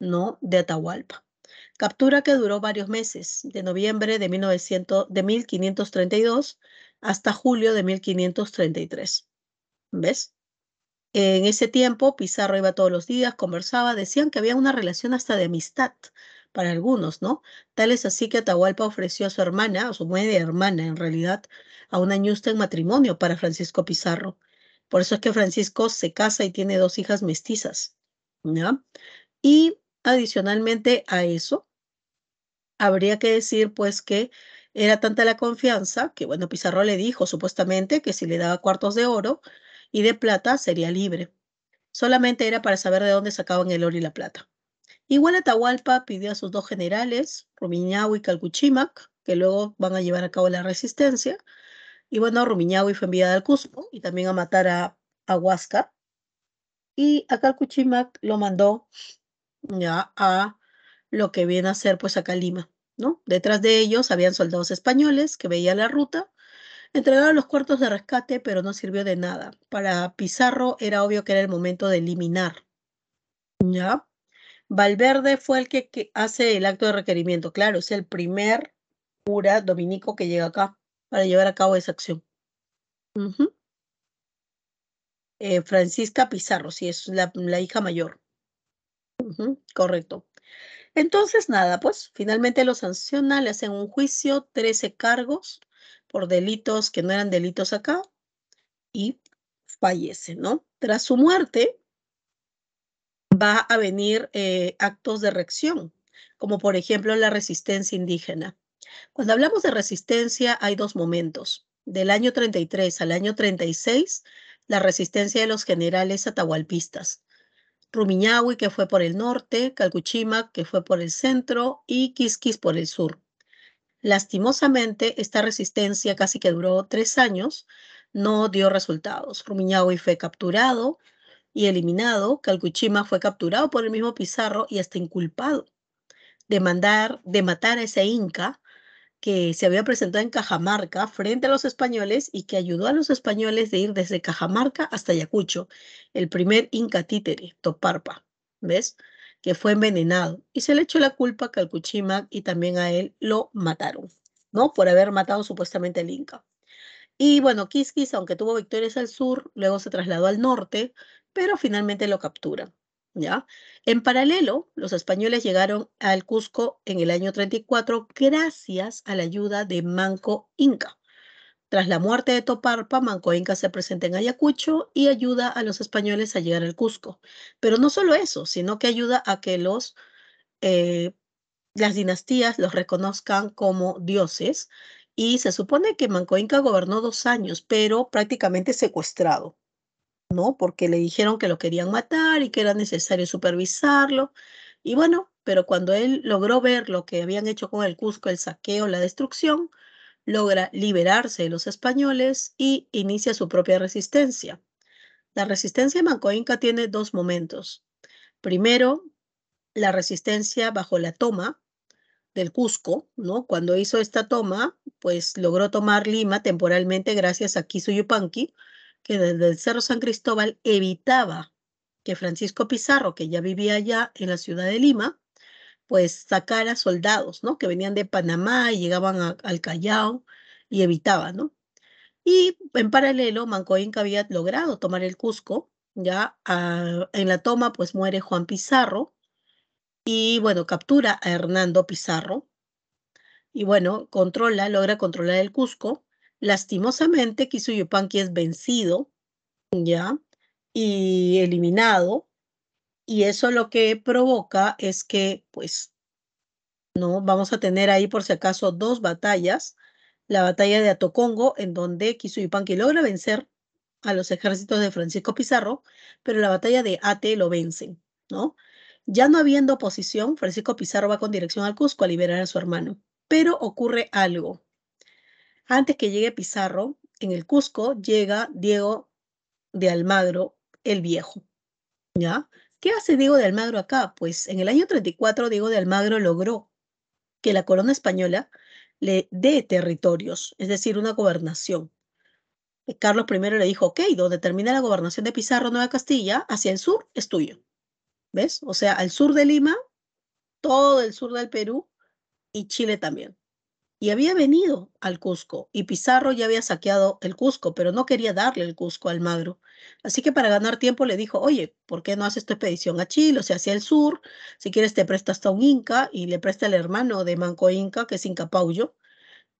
¿no? de Atahualpa. Captura que duró varios meses, de noviembre de, 1900, de 1532 hasta julio de 1533. ¿Ves? En ese tiempo, Pizarro iba todos los días, conversaba, decían que había una relación hasta de amistad para algunos, ¿no? Tal es así que Atahualpa ofreció a su hermana, a su media hermana en realidad, a una ñusta en matrimonio para Francisco Pizarro. Por eso es que Francisco se casa y tiene dos hijas mestizas, ¿ya? Y adicionalmente a eso, habría que decir pues que era tanta la confianza que, bueno, Pizarro le dijo supuestamente que si le daba cuartos de oro, y de plata sería libre. Solamente era para saber de dónde sacaban el oro y la plata. Igual Atahualpa pidió a sus dos generales, Rumiñahui y Calcuchimac, que luego van a llevar a cabo la resistencia. Y bueno, Rumiñahui fue enviada al Cusco y también a matar a, Huasca. Y a Calcuchimac lo mandó ya a lo que viene a ser pues a Calima, ¿no? Detrás de ellos habían soldados españoles que veían la ruta Entregaron los cuartos de rescate, pero no sirvió de nada. Para Pizarro era obvio que era el momento de eliminar. ¿Ya? Valverde fue el que, hace el acto de requerimiento. Claro, es el primer cura dominico que llega acá para llevar a cabo esa acción. Eh, Francisca Pizarro, sí, es la, hija mayor. correcto. Entonces, nada, pues finalmente lo sanciona, le hacen un juicio, 13 cargos, por delitos que no eran delitos acá y fallece, ¿no? Tras su muerte va a venir eh, actos de reacción, como por ejemplo la resistencia indígena. Cuando hablamos de resistencia hay dos momentos. Del año 33 al año 36, la resistencia de los generales atahualpistas. Rumiñahui, que fue por el norte, Calcuchima, que fue por el centro, y Quisquis por el sur. Lastimosamente, esta resistencia casi que duró tres años, no dio resultados. Rumiñahui fue capturado y eliminado. Calcuchima fue capturado por el mismo Pizarro y hasta inculpado de, mandar, de matar a ese inca que se había presentado en Cajamarca frente a los españoles y que ayudó a los españoles de ir desde Cajamarca hasta Ayacucho, el primer inca títere, Toparpa. ¿Ves? que fue envenenado y se le echó la culpa que al y también a él lo mataron, ¿no? Por haber matado supuestamente al Inca. Y bueno, Quisquis, aunque tuvo victorias al sur, luego se trasladó al norte, pero finalmente lo capturan. ¿Ya? En paralelo, los españoles llegaron al Cusco en el año 34 gracias a la ayuda de Manco Inca. Tras la muerte de Toparpa, Manco Inca se presenta en Ayacucho y ayuda a los españoles a llegar al Cusco. Pero no solo eso, sino que ayuda a que los, eh, las dinastías los reconozcan como dioses. Y se supone que Manco Inca gobernó dos años, pero prácticamente secuestrado, ¿no? Porque le dijeron que lo querían matar y que era necesario supervisarlo. Y bueno, pero cuando él logró ver lo que habían hecho con el Cusco, el saqueo, la destrucción, logra liberarse de los españoles y inicia su propia resistencia. La resistencia mancoinca tiene dos momentos. Primero, la resistencia bajo la toma del Cusco, ¿no? Cuando hizo esta toma, pues logró tomar Lima temporalmente gracias a Quisuyupanqui, que desde el Cerro San Cristóbal evitaba que Francisco Pizarro, que ya vivía allá en la ciudad de Lima, pues sacar a soldados, ¿no? Que venían de Panamá y llegaban al Callao y evitaban, ¿no? Y en paralelo, Manco Inca había logrado tomar el Cusco, ya ah, en la toma pues muere Juan Pizarro y bueno, captura a Hernando Pizarro y bueno, controla, logra controlar el Cusco. Lastimosamente, que es vencido, ya, y eliminado y eso lo que provoca es que, pues, no vamos a tener ahí por si acaso dos batallas. La batalla de Atocongo, en donde Kisuyupanqui logra vencer a los ejércitos de Francisco Pizarro, pero la batalla de Ate lo vencen, ¿no? Ya no habiendo oposición, Francisco Pizarro va con dirección al Cusco a liberar a su hermano. Pero ocurre algo. Antes que llegue Pizarro, en el Cusco llega Diego de Almagro el Viejo, ¿ya? ¿Qué hace Diego de Almagro acá? Pues en el año 34 Diego de Almagro logró que la corona española le dé territorios, es decir, una gobernación. Eh, Carlos I le dijo, ok, donde termina la gobernación de Pizarro Nueva Castilla, hacia el sur es tuyo. ¿Ves? O sea, al sur de Lima, todo el sur del Perú y Chile también y había venido al Cusco y Pizarro ya había saqueado el Cusco, pero no quería darle el Cusco al magro. Así que para ganar tiempo le dijo, oye, ¿por qué no haces tu expedición a Chile, o sea, hacia el sur? Si quieres te prestas a un inca y le presta el hermano de Manco Inca, que es Inca Pauyo.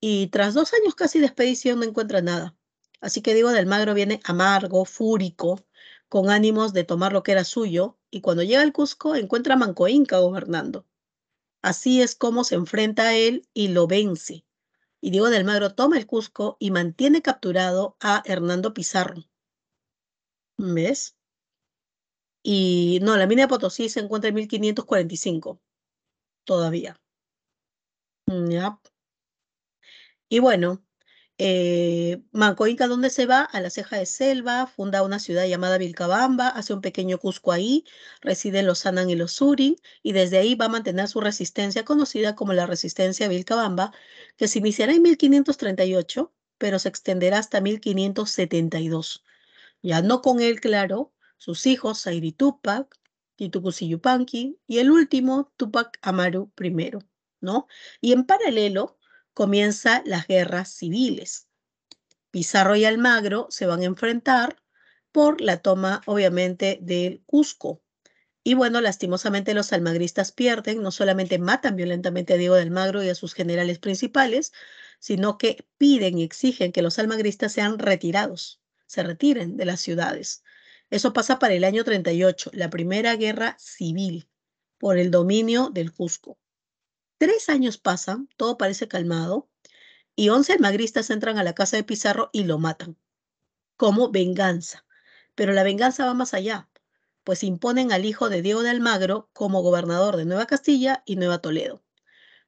Y tras dos años casi de expedición no encuentra nada. Así que digo, del Magro viene amargo, fúrico, con ánimos de tomar lo que era suyo, y cuando llega al Cusco encuentra a Manco Inca gobernando. Así es como se enfrenta a él y lo vence. Y Diego de Almagro toma el Cusco y mantiene capturado a Hernando Pizarro. ¿Ves? Y no, la mina de Potosí se encuentra en 1545 todavía. Mm, y bueno, eh, Inca ¿dónde se va? A la ceja de selva, funda una ciudad llamada Vilcabamba, hace un pequeño Cusco ahí, reside en los Anan y los Surin, y desde ahí va a mantener su resistencia conocida como la resistencia Vilcabamba, que se iniciará en 1538, pero se extenderá hasta 1572. Ya no con él, claro, sus hijos, Sairi Tupac, Yupanqui y el último, Tupac Amaru I, ¿no? Y en paralelo, comienza las guerras civiles. Pizarro y Almagro se van a enfrentar por la toma, obviamente, del Cusco. Y bueno, lastimosamente los almagristas pierden, no solamente matan violentamente a Diego de Almagro y a sus generales principales, sino que piden y exigen que los almagristas sean retirados, se retiren de las ciudades. Eso pasa para el año 38, la primera guerra civil por el dominio del Cusco. Tres años pasan, todo parece calmado, y once almagristas entran a la casa de Pizarro y lo matan, como venganza. Pero la venganza va más allá, pues imponen al hijo de Diego de Almagro como gobernador de Nueva Castilla y Nueva Toledo.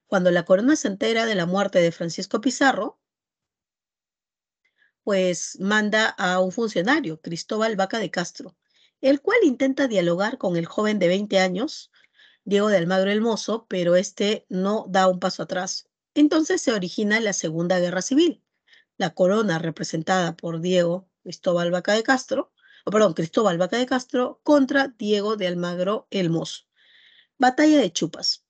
Cuando la corona se entera de la muerte de Francisco Pizarro, pues manda a un funcionario, Cristóbal Vaca de Castro, el cual intenta dialogar con el joven de 20 años Diego de Almagro el Mozo, pero este no da un paso atrás. Entonces se origina la Segunda Guerra Civil. La corona representada por Diego Cristóbal Vaca de Castro, o perdón, Cristóbal Vaca de Castro contra Diego de Almagro el Mozo. Batalla de Chupas.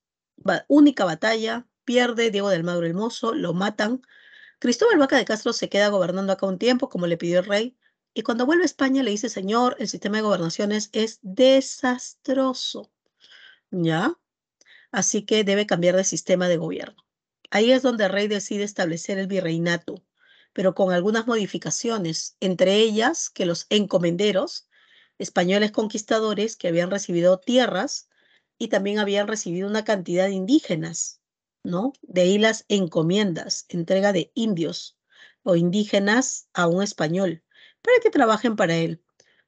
única batalla, pierde Diego de Almagro el Mozo, lo matan. Cristóbal Vaca de Castro se queda gobernando acá un tiempo, como le pidió el rey, y cuando vuelve a España le dice, señor, el sistema de gobernaciones es desastroso. ¿ya? Así que debe cambiar de sistema de gobierno. Ahí es donde el rey decide establecer el virreinato, pero con algunas modificaciones, entre ellas que los encomenderos, españoles conquistadores que habían recibido tierras y también habían recibido una cantidad de indígenas, ¿no? De ahí las encomiendas, entrega de indios o indígenas a un español para que trabajen para él.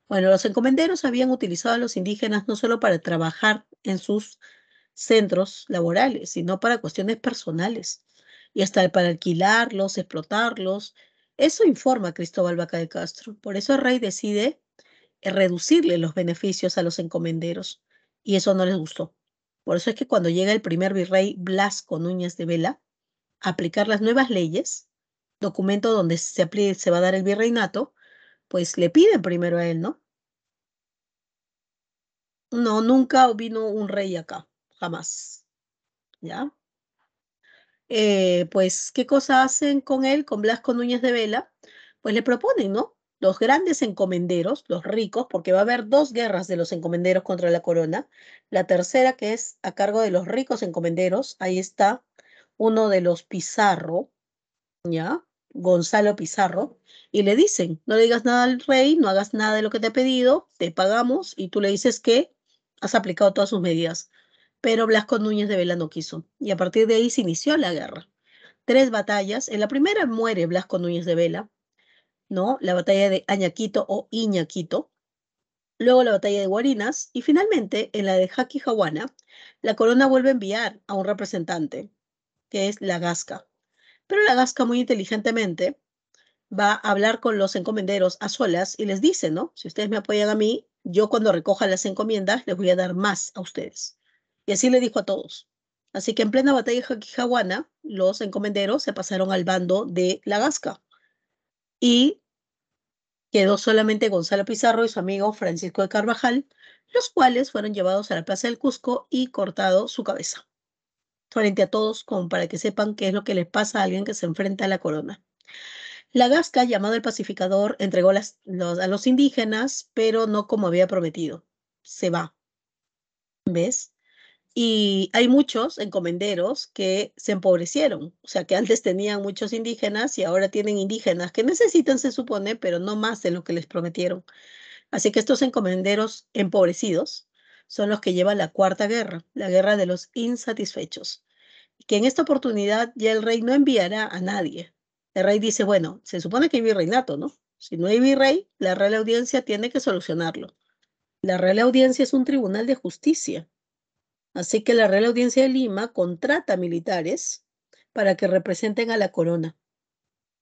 Bueno, los encomenderos habían utilizado a los indígenas no solo para trabajar en sus centros laborales, sino para cuestiones personales y hasta para alquilarlos, explotarlos. Eso informa Cristóbal Vaca de Castro. Por eso el rey decide reducirle los beneficios a los encomenderos y eso no les gustó. Por eso es que cuando llega el primer virrey Blasco Núñez de Vela a aplicar las nuevas leyes, documento donde se, se va a dar el virreinato, pues le piden primero a él, ¿no? No, nunca vino un rey acá, jamás. ¿Ya? Eh, pues, ¿qué cosa hacen con él, con Blasco Núñez de Vela? Pues le proponen, ¿no? Los grandes encomenderos, los ricos, porque va a haber dos guerras de los encomenderos contra la corona. La tercera, que es a cargo de los ricos encomenderos, ahí está uno de los Pizarro, ¿ya? Gonzalo Pizarro, y le dicen, no le digas nada al rey, no hagas nada de lo que te he pedido, te pagamos y tú le dices que has aplicado todas sus medidas. Pero Blasco Núñez de Vela no quiso, y a partir de ahí se inició la guerra. Tres batallas, en la primera muere Blasco Núñez de Vela, ¿no? La batalla de Añaquito o Iñaquito, luego la batalla de Guarinas y finalmente en la de Jaquijahuana, la corona vuelve a enviar a un representante, que es la Gasca, pero la Gasca muy inteligentemente va a hablar con los encomenderos a solas y les dice, ¿no? Si ustedes me apoyan a mí, yo cuando recoja las encomiendas les voy a dar más a ustedes. Y así le dijo a todos. Así que en plena batalla jaquijahuana, los encomenderos se pasaron al bando de la Gasca. Y quedó solamente Gonzalo Pizarro y su amigo Francisco de Carvajal, los cuales fueron llevados a la Plaza del Cusco y cortado su cabeza frente a todos como para que sepan qué es lo que les pasa a alguien que se enfrenta a la corona. La Gasca, llamado el pacificador, entregó a los indígenas, pero no como había prometido. Se va. ¿Ves? Y hay muchos encomenderos que se empobrecieron, o sea, que antes tenían muchos indígenas y ahora tienen indígenas que necesitan, se supone, pero no más de lo que les prometieron. Así que estos encomenderos empobrecidos son los que llevan la cuarta guerra, la guerra de los insatisfechos, que en esta oportunidad ya el rey no enviará a nadie. El rey dice, bueno, se supone que hay virreinato, ¿no? Si no hay virrey, la Real Audiencia tiene que solucionarlo. La Real Audiencia es un tribunal de justicia. Así que la Real Audiencia de Lima contrata militares para que representen a la corona.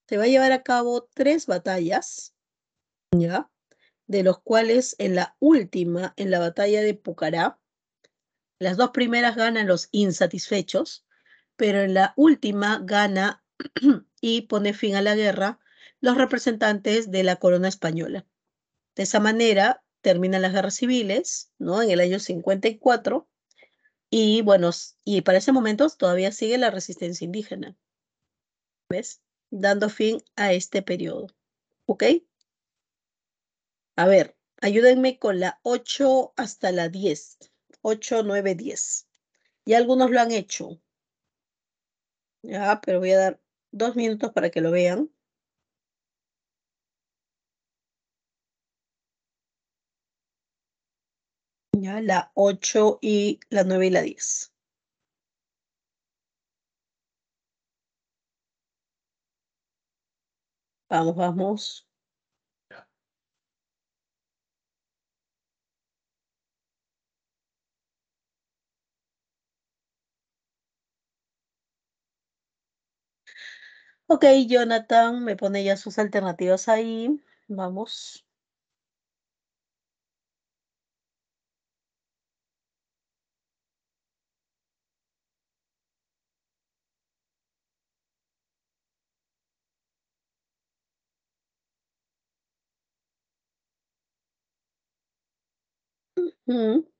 Se va a llevar a cabo tres batallas, ¿ya? de los cuales en la última, en la batalla de Pucará, las dos primeras ganan los insatisfechos, pero en la última gana y pone fin a la guerra los representantes de la corona española. De esa manera terminan las guerras civiles, ¿no? En el año 54 y bueno, y para ese momento todavía sigue la resistencia indígena. ¿Ves? Dando fin a este periodo. ¿Ok? A ver, ayúdenme con la 8 hasta la 10. 8, 9, 10. Ya algunos lo han hecho. Ya, pero voy a dar dos minutos para que lo vean. Ya, la 8 y la 9 y la 10. Vamos, vamos. Ok, Jonathan me pone ya sus alternativas ahí. Vamos.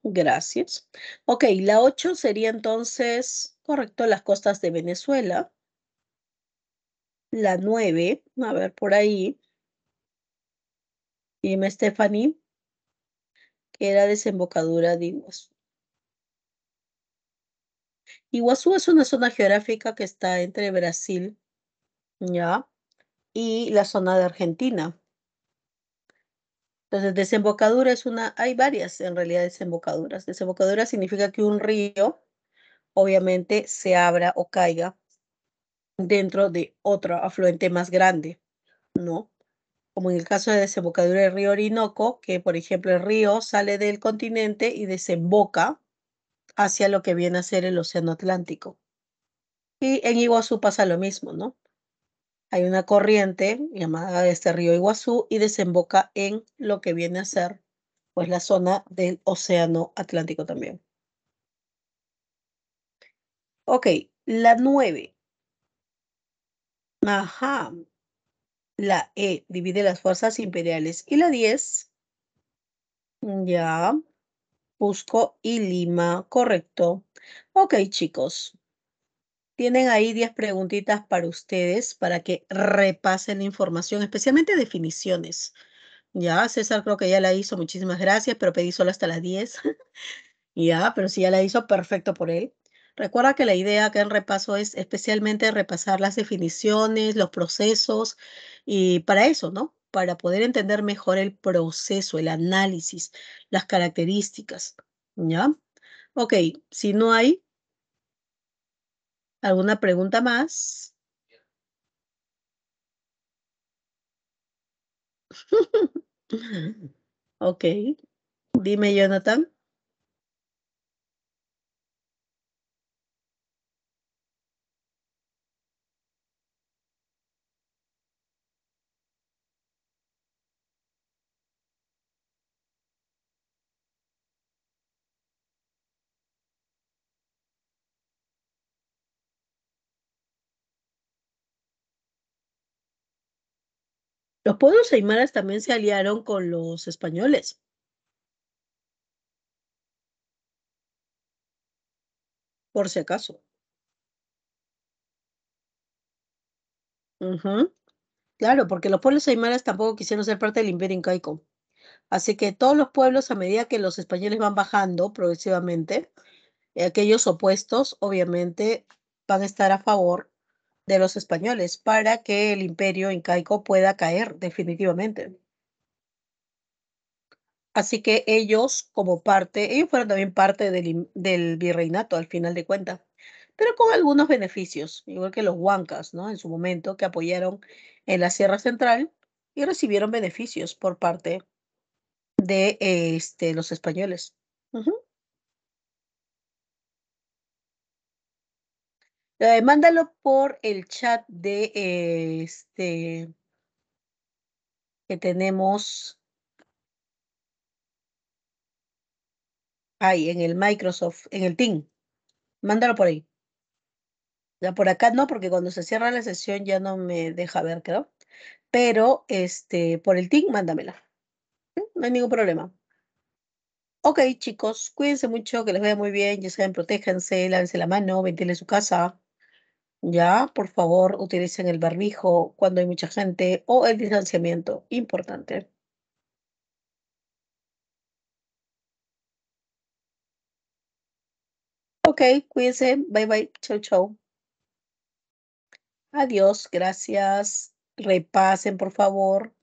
gracias. Ok, la 8 sería entonces, correcto, las costas de Venezuela la 9, a ver por ahí. Dime, Stephanie, que era desembocadura de Iguazú. Iguazú es una zona geográfica que está entre Brasil, ¿ya? Y la zona de Argentina. Entonces, desembocadura es una, hay varias en realidad desembocaduras. Desembocadura significa que un río, obviamente, se abra o caiga dentro de otro afluente más grande, ¿no? Como en el caso de desembocadura del río Orinoco, que por ejemplo el río sale del continente y desemboca hacia lo que viene a ser el Océano Atlántico. Y en Iguazú pasa lo mismo, ¿no? Hay una corriente llamada este río Iguazú y desemboca en lo que viene a ser pues la zona del Océano Atlántico también. Ok, la nueve. Ajá. La E divide las fuerzas imperiales. ¿Y la 10? Ya. Busco y Lima, correcto. Ok, chicos. Tienen ahí 10 preguntitas para ustedes para que repasen la información, especialmente definiciones. Ya, César creo que ya la hizo, muchísimas gracias, pero pedí solo hasta las 10. ya, pero si ya la hizo, perfecto por él. Recuerda que la idea que el repaso es especialmente repasar las definiciones, los procesos y para eso, ¿no? Para poder entender mejor el proceso, el análisis, las características, ¿ya? Ok, si no hay alguna pregunta más. ok, dime Jonathan. Los pueblos aymaras también se aliaron con los españoles. Por si acaso. Claro, porque los pueblos aymaras tampoco quisieron ser parte del imperio incaico. Así que todos los pueblos, a medida que los españoles van bajando progresivamente, eh, aquellos opuestos, obviamente, van a estar a favor de los españoles para que el imperio incaico pueda caer definitivamente. Así que ellos, como parte, ellos fueron también parte del, virreinato al final de cuentas, pero con algunos beneficios, igual que los huancas, ¿no? En su momento, que apoyaron en la Sierra Central y recibieron beneficios por parte de este, los españoles. Eh, mándalo por el chat de eh, este que tenemos ahí en el Microsoft, en el Team. Mándalo por ahí. Ya por acá no, porque cuando se cierra la sesión ya no me deja ver, creo. Pero este, por el Team, mándamela. No hay ningún problema. Ok, chicos, cuídense mucho, que les vaya muy bien, ya saben, protéjense, lávense la mano, ventilen su casa. Ya, por favor, utilicen el barbijo cuando hay mucha gente o el distanciamiento, importante. Ok, cuídense. Bye bye. Chau, chau. Adiós, gracias. Repasen, por favor.